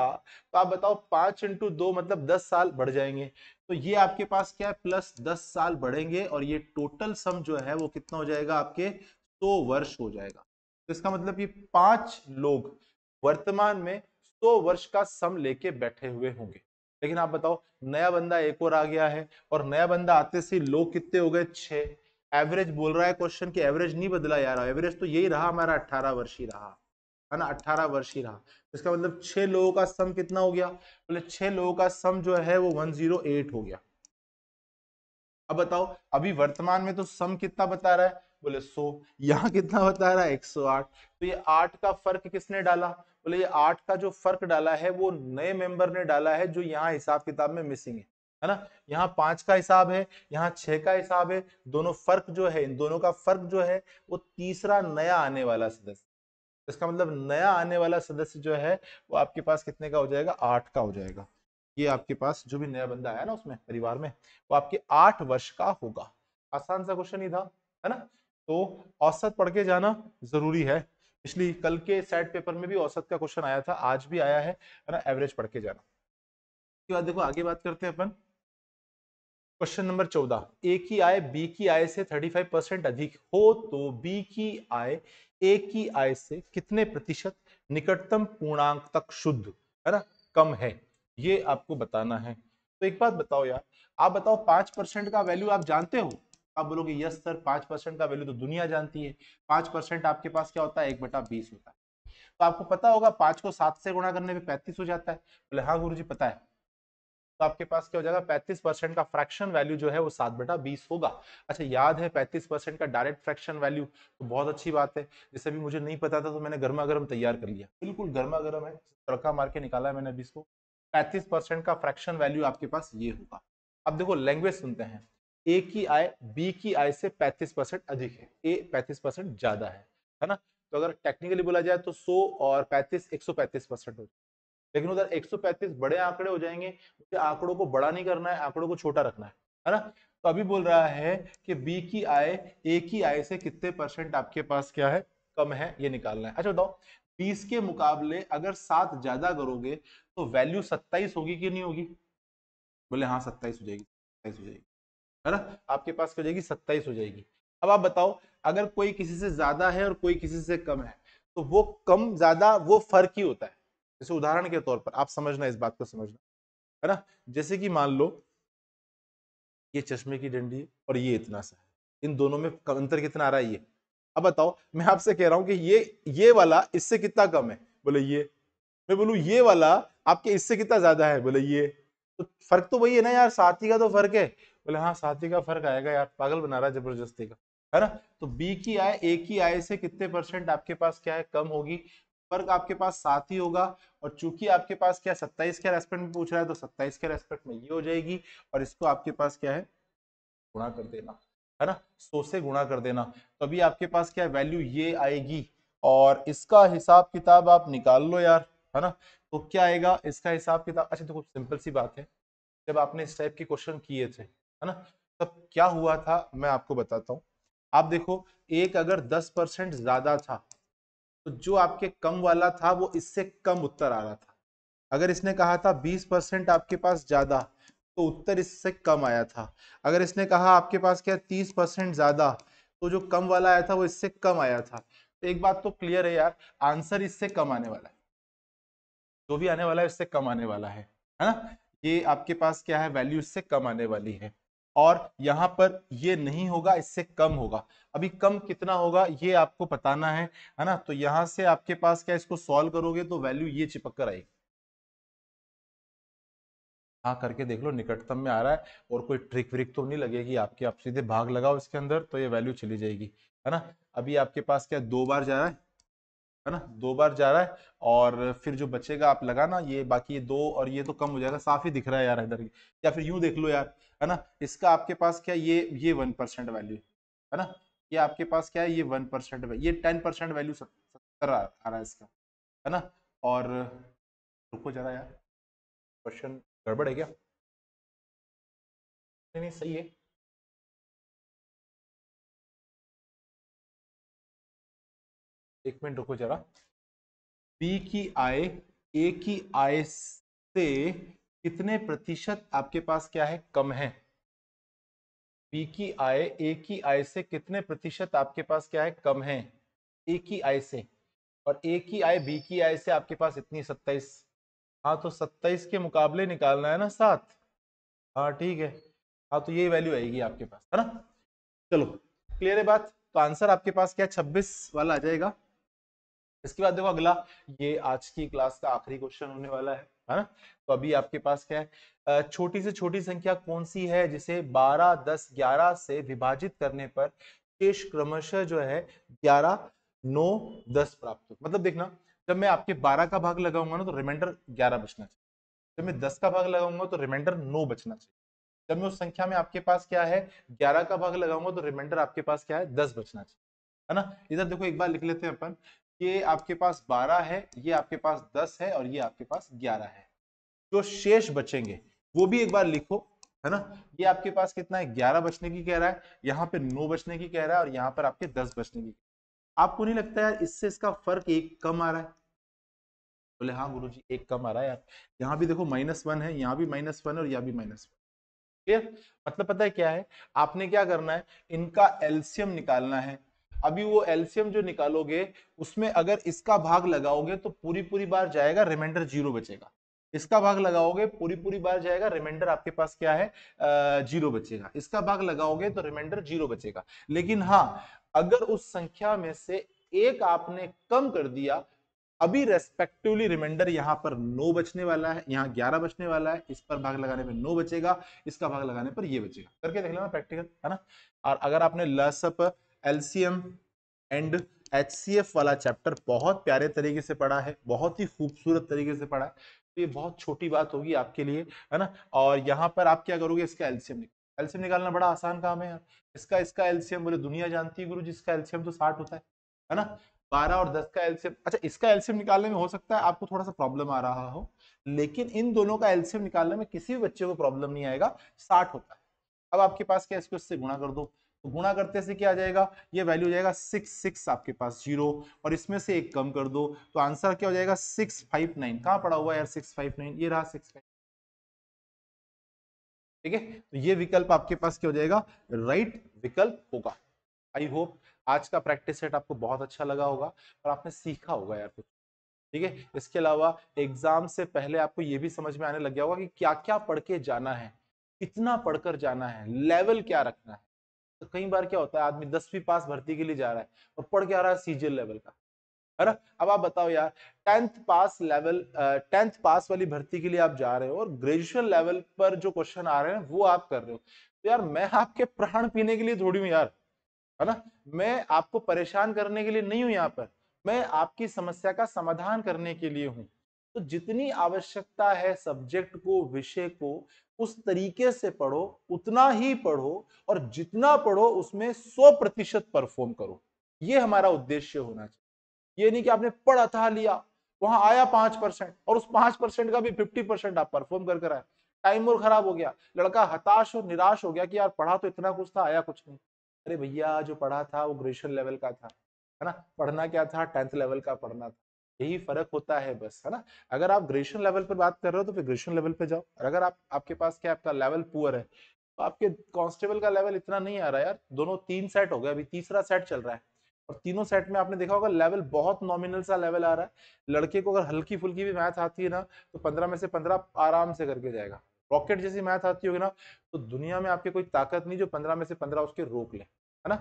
तो आप बताओ पांच इंटू दो मतलब दस साल बढ़ जाएंगे तो ये आपके पास क्या है प्लस दस साल बढ़ेंगे और ये टोटल सम जो है वो कितना हो जाएगा आपके सौ वर्ष हो जाएगा तो इसका मतलब ये पांच लोग वर्तमान में सौ वर्ष का सम लेके बैठे हुए होंगे लेकिन आप बताओ नया बंदा एक और आ गया है और नया बंदा आते से लोग कितने हो गए छह एवरेज बोल रहा है क्वेश्चन की एवरेज नहीं बदला यार एवरेज तो यही रहा हमारा अट्ठारह वर्ष ही रहा है ना अट्ठारह वर्ष ही रहा इसका मतलब छह लोगों का सम कितना हो गया बोले छह लोगों का सम जो है वो वन जीरो एट हो गया अब बताओ अभी वर्तमान में तो सम कितना बता रहा है बोले सो यहाँ कितना बता रहा है एक सौ आठ तो ये आठ का फर्क किसने डाला बोले ये आठ का जो फर्क डाला है वो नए मेंबर ने डाला है जो यहाँ हिसाब किताब में मिसिंग है है ना यहाँ पांच का हिसाब है यहाँ छह का हिसाब है दोनों फर्क जो है इन दोनों का फर्क जो है वो तीसरा नया आने वाला सदस्य इसका मतलब नया आने वाला सदस्य जो है वो आपके पास कितने का हो जाएगा आठ का हो जाएगा ये आपके पास जो भी नया बंदा आया ना उसमें परिवार में वो आपके आठ वर्ष का होगा आसान सा क्वेश्चन ही था है ना तो औसत पढ़ के जाना जरूरी है पिछली कल के सेट पेपर में भी औसत का क्वेश्चन आया था आज भी आया है ना एवरेज पढ़ के जाना उसके बाद देखो आगे बात करते हैं अपन क्वेश्चन नंबर चौदह ए की आय बी की आय से थर्टी फाइव परसेंट अधिक हो तो बी की आय ए की आय से कितने प्रतिशत निकटतम पूर्णांक तक शुद्ध है ना कम है ये आपको बताना है तो एक बात बताओ यार आप बताओ पांच परसेंट का वैल्यू आप जानते हो आप बोलोगे यस सर पाँच परसेंट का वैल्यू तो दुनिया जानती है पाँच परसेंट आपके पास क्या होता है एक बटा बीस होता है तो आपको पता होगा पांच को सात से गुणा करने पे पैंतीस हो जाता है बोले हाँ गुरु जी पता है तो आपके पास क्या हो जाएगा पैंतीस परसेंट का फ्रैक्शन वैल्यू जो है वो सात बटा बीस होगा अच्छा याद है पैंतीस परसेंट का डायरेक्ट फ्रैक्शन वैल्यू तो बहुत अच्छी बात है जैसे भी मुझे नहीं पता था तो मैंने गर्मा गर्म तैयार कर लिया बिल्कुल गर्मा गर्म है तड़का मार के निकाला है मैंने अभी इसको पैंतीस परसेंट का फ्रैक्शन वैल्यू आपके पास ये होगा अब देखो लैंग्वेज सुनते हैं ए की आय बी की आय से 35 परसेंट अधिक है ए 35 परसेंट ज्यादा है है ना तो अगर टेक्निकली बोला जाए तो 100 और 35 135 परसेंट हो लेकिन उधर 135 बड़े आंकड़े हो जाएंगे मुझे आंकड़ों को बड़ा नहीं करना है आंकड़ों को छोटा रखना है है ना तो अभी बोल रहा है कि बी की आय ए की आय से कितने परसेंट आपके पास क्या है कम है ये निकालना है अच्छा बताओ बीस के मुकाबले अगर सात ज्यादा करोगे तो वैल्यू सत्ताईस होगी कि नहीं होगी बोले हाँ सत्ताईस हो जाएगी सत्ताईस हो जाएगी है ना आपके पास क्या हो जाएगी सत्ताईस हो जाएगी अब आप बताओ अगर कोई किसी से ज्यादा है और कोई किसी से कम है तो वो कम ज्यादा वो फर्क ही होता है जैसे उदाहरण के तौर पर आप समझना इस बात को समझना है ना जैसे कि मान लो ये चश्मे की डंडी और ये इतना सा इन दोनों में अंतर कितना आ रहा है ये अब बताओ मैं आपसे कह रहा हूं कि ये ये वाला इससे कितना कम है बोले ये मैं बोलू ये वाला आपके इससे कितना ज्यादा है बोले ये तो फर्क तो वही है ना यार साथी का तो फर्क है बोले हाँ साथी का फर्क आएगा यार पागल बना रहा है जबरदस्ती का है ना तो बी की आय ए की आय से कितने परसेंट आपके पास क्या है कम होगी फर्क आपके पास साथ ही होगा और चूंकि आपके पास क्या सत्ताईस के रेस्पेक्ट में पूछ रहा है तो सत्ताईस के रेस्पेक्ट में ये हो जाएगी और इसको आपके पास क्या है गुणा कर देना है ना सो से गुणा कर देना तो अभी आपके पास क्या वैल्यू ये आएगी और इसका हिसाब किताब आप निकाल लो यार है ना तो क्या आएगा इसका हिसाब किताब अच्छा देखो तो सिंपल सी बात है जब आपने इस टाइप के क्वेश्चन किए थे है ना तब क्या हुआ था मैं आपको बताता हूँ आप देखो एक अगर दस परसेंट ज्यादा था तो जो आपके कम वाला था वो इससे कम उत्तर आ रहा था अगर इसने कहा था बीस परसेंट आपके पास ज्यादा तो उत्तर इससे कम आया था अगर इसने कहा आपके पास क्या तीस परसेंट ज्यादा तो जो कम वाला आया था वो इससे कम आया था तो एक बात तो क्लियर है यार आंसर इससे कम आने वाला है जो भी आने वाला है इससे कम आने वाला है है ना ये आपके पास क्या है वैल्यू इससे कम आने वाली है और यहां पर ये नहीं होगा इससे कम होगा अभी कम कितना होगा ये आपको बताना है है ना तो यहां से आपके पास क्या इसको सॉल्व करोगे तो वैल्यू ये चिपक कर आएगी हाँ करके देख लो निकटतम में आ रहा है और कोई ट्रिक व्रिक तो नहीं लगेगी आपके आप सीधे भाग लगाओ इसके अंदर तो ये वैल्यू चली जाएगी है ना अभी आपके पास क्या दो बार जा रहा है है ना दो बार जा रहा है और फिर जो बचेगा आप लगाना ये बाकी ये दो और ये तो कम हो जाएगा साफ ही दिख रहा है यार इधर या फिर यूं देख लो यार है ना इसका आपके पास क्या ये ये वन परसेंट वैल्यू है ना ये आपके पास क्या है ये वन परसेंट ये टेन परसेंट वैल्यू सत्तर आ, आ रहा है इसका है ना और रुको जरा यार क्वेश्चन गड़बड़ है क्या नहीं नहीं सही है एक मिनट रुको जरा बी की आय ए की आय से कितने प्रतिशत आपके पास क्या है कम है बी की आय ए की आय से कितने प्रतिशत आपके पास क्या है कम है ए की आय से और ए की आय बी की आय से आपके पास इतनी सत्ताईस हाँ तो सत्ताईस के मुकाबले निकालना है ना सात हाँ ठीक है हाँ तो ये वैल्यू आएगी आपके पास है ना चलो क्लियर है बात तो आंसर आपके पास क्या छब्बीस वाला आ जाएगा इसके बाद देखो अगला ये आज की क्लास का आखिरी क्वेश्चन होने वाला है है ना तो अभी आपके पास क्या है छोटी से छोटी संख्या कौन सी है जिसे 12, 10, 11 से विभाजित करने पर शेष क्रमशः जो है 11, 9, 10 प्राप्त हो मतलब देखना जब मैं आपके 12 का भाग लगाऊंगा ना तो रिमाइंडर 11 बचना चाहिए जब मैं 10 का भाग लगाऊंगा तो रिमाइंडर 9 बचना चाहिए जब मैं उस संख्या में आपके पास क्या है ग्यारह का भाग लगाऊंगा तो रिमाइंडर आपके पास क्या है दस बचना चाहिए है ना इधर देखो एक बार लिख लेते हैं अपन ये आपके पास 12 है ये आपके पास 10 है और ये आपके पास 11 है जो शेष बचेंगे वो भी एक बार लिखो है ना ये आपके पास कितना है 11 बचने की कह रहा है यहाँ पे 9 बचने की कह रहा है और यहाँ पर आपके 10 बचने की आपको नहीं लगता यार इससे इसका फर्क एक कम आ रहा है बोले हाँ गुरु जी एक कम आ रहा है यार यहाँ भी देखो माइनस वन है यहाँ भी माइनस वन और यहाँ भी माइनस वन मतलब पता है क्या है आपने क्या करना है इनका एल्सियम निकालना है अभी वो एल्सियम जो निकालोगे उसमें अगर इसका भाग लगाओगे तो पूरी पूरी बार जाएगा रिमाइंडर जीरो बचेगा इसका भाग लगाओगे पूरी पूरी बार जाएगा रिमाइंडर आपके पास क्या है जीरो बचेगा इसका भाग लगाओगे तो रिमाइंडर जीरो बचेगा लेकिन हाँ अगर उस संख्या में से एक आपने कम कर दिया अभी रेस्पेक्टिवली रिमाइंडर यहां पर नो बचने वाला है यहाँ ग्यारह बचने वाला है इस पर भाग लगाने पर नो बचेगा इसका भाग लगाने पर ये बचेगा करके देख लेना प्रैक्टिकल है ना और अगर आपने लसअप एलसीएम एंड एच वाला चैप्टर बहुत प्यारे तरीके से पढ़ा है बहुत ही खूबसूरत तरीके से पढ़ा है तो ये बहुत छोटी बात होगी आपके लिए है ना और यहाँ पर आप क्या करोगे इसका एल्सियम निकाल एल्सियम निकालना बड़ा आसान काम है यार इसका इसका एल्सियम बोले दुनिया जानती है गुरु जिसका एल्सियम तो साठ होता है है ना बारह और दस का एल्सियम अच्छा इसका एल्सियम निकालने में हो सकता है आपको थोड़ा सा प्रॉब्लम आ रहा हो लेकिन इन दोनों का एल्शियम निकालने में किसी भी बच्चे को प्रॉब्लम नहीं आएगा साठ होता है अब आपके पास क्या इसको इससे गुणा कर दो तो गुणा करते से क्या आ जाएगा ये वैल्यू हो जाएगा सिक्स सिक्स आपके पास जीरो और इसमें से एक कम कर दो तो आंसर क्या हो जाएगा सिक्स फाइव नाइन कहाँ पड़ा हुआ यार सिक्स फाइव नाइन ये रहा सिक्स फाइव ठीक है तो ये विकल्प आपके पास क्या हो जाएगा राइट विकल्प होगा आई होप आज का प्रैक्टिस सेट आपको बहुत अच्छा लगा होगा और आपने सीखा होगा यार कुछ ठीक है इसके अलावा एग्जाम से पहले आपको ये भी समझ में आने लग गया होगा कि क्या क्या पढ़ के जाना है कितना पढ़कर जाना है लेवल क्या रखना है तो कई बार क्या होता है आदमी दसवीं पास भर्ती के लिए जा रहा है और पढ़ के आ रहा है सीजियल लेवल का है ना अब आप बताओ यार tenth pass level tenth pass वाली भर्ती के लिए आप जा रहे हो और ग्रेजुएशन लेवल पर जो क्वेश्चन आ रहे हैं वो आप कर रहे हो तो यार मैं आपके प्राण पीने के लिए थोड़ी हूँ यार है ना मैं आपको परेशान करने के लिए नहीं हूँ यहाँ पर मैं आपकी समस्या का समाधान करने के लिए हूँ तो जितनी आवश्यकता है सब्जेक्ट को विषय को उस तरीके से पढ़ो उतना ही पढ़ो और जितना पढ़ो उसमें सौ प्रतिशत परफॉर्म करो ये हमारा उद्देश्य होना चाहिए ये नहीं कि आपने पढ़ अथा लिया वहां आया पांच परसेंट और उस पांच परसेंट का भी फिफ्टी परसेंट आप परफॉर्म कर कर आए टाइम और खराब हो गया लड़का हताश और निराश हो गया कि यार पढ़ा तो इतना कुछ था आया कुछ नहीं अरे भैया जो पढ़ा था वो ग्रेजुएशन लेवल का था है ना पढ़ना क्या था टेंथ लेवल का पढ़ना था यही फर्क होता है बस है ना अगर आप ग्रेजुएशन लेवल पर बात कर रहे हो तो फिर ग्रेजुएशन लेवल पे जाओ अगर आप आपके पास क्या आपका लेवल पुअर है तो आपके कांस्टेबल का लेवल इतना नहीं आ रहा यार दोनों तीन सेट हो गए अभी तीसरा सेट चल रहा है और तीनों सेट में आपने देखा होगा लेवल बहुत नॉमिनल सा लेवल आ रहा है लड़के को अगर हल्की फुल्की भी मैथ आती है ना तो पंद्रह में से पंद्रह आराम से करके जाएगा रॉकेट जैसी मैथ आती होगी ना तो दुनिया में आपके कोई ताकत नहीं जो पंद्रह में से पंद्रह उसके रोक ले है ना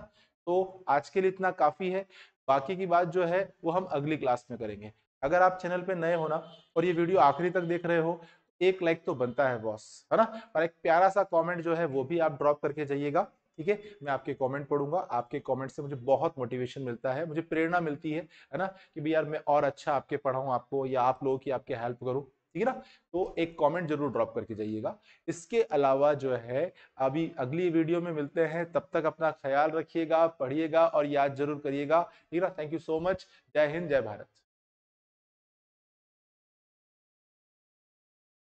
तो आज के लिए इतना काफी है बाकी की बात जो है वो हम अगली क्लास में करेंगे अगर आप चैनल पे नए हो ना और ये वीडियो आखिरी तक देख रहे हो एक लाइक तो बनता है बॉस है ना और एक प्यारा सा कमेंट जो है वो भी आप ड्रॉप करके जाइएगा ठीक है मैं आपके कमेंट पढ़ूंगा आपके कमेंट से मुझे बहुत मोटिवेशन मिलता है मुझे प्रेरणा मिलती है है ना कि भाई यार मैं और अच्छा आपके पढ़ाऊँ आपको या आप लोगों की आपके हेल्प करूँ ठीक है ना तो एक कमेंट जरूर ड्रॉप करके जाइएगा इसके अलावा जो है अभी अगली वीडियो में मिलते हैं तब तक अपना ख्याल रखिएगा पढ़िएगा और याद जरूर करिएगा ठीक है ना थैंक यू सो मच जय हिंद जय भारत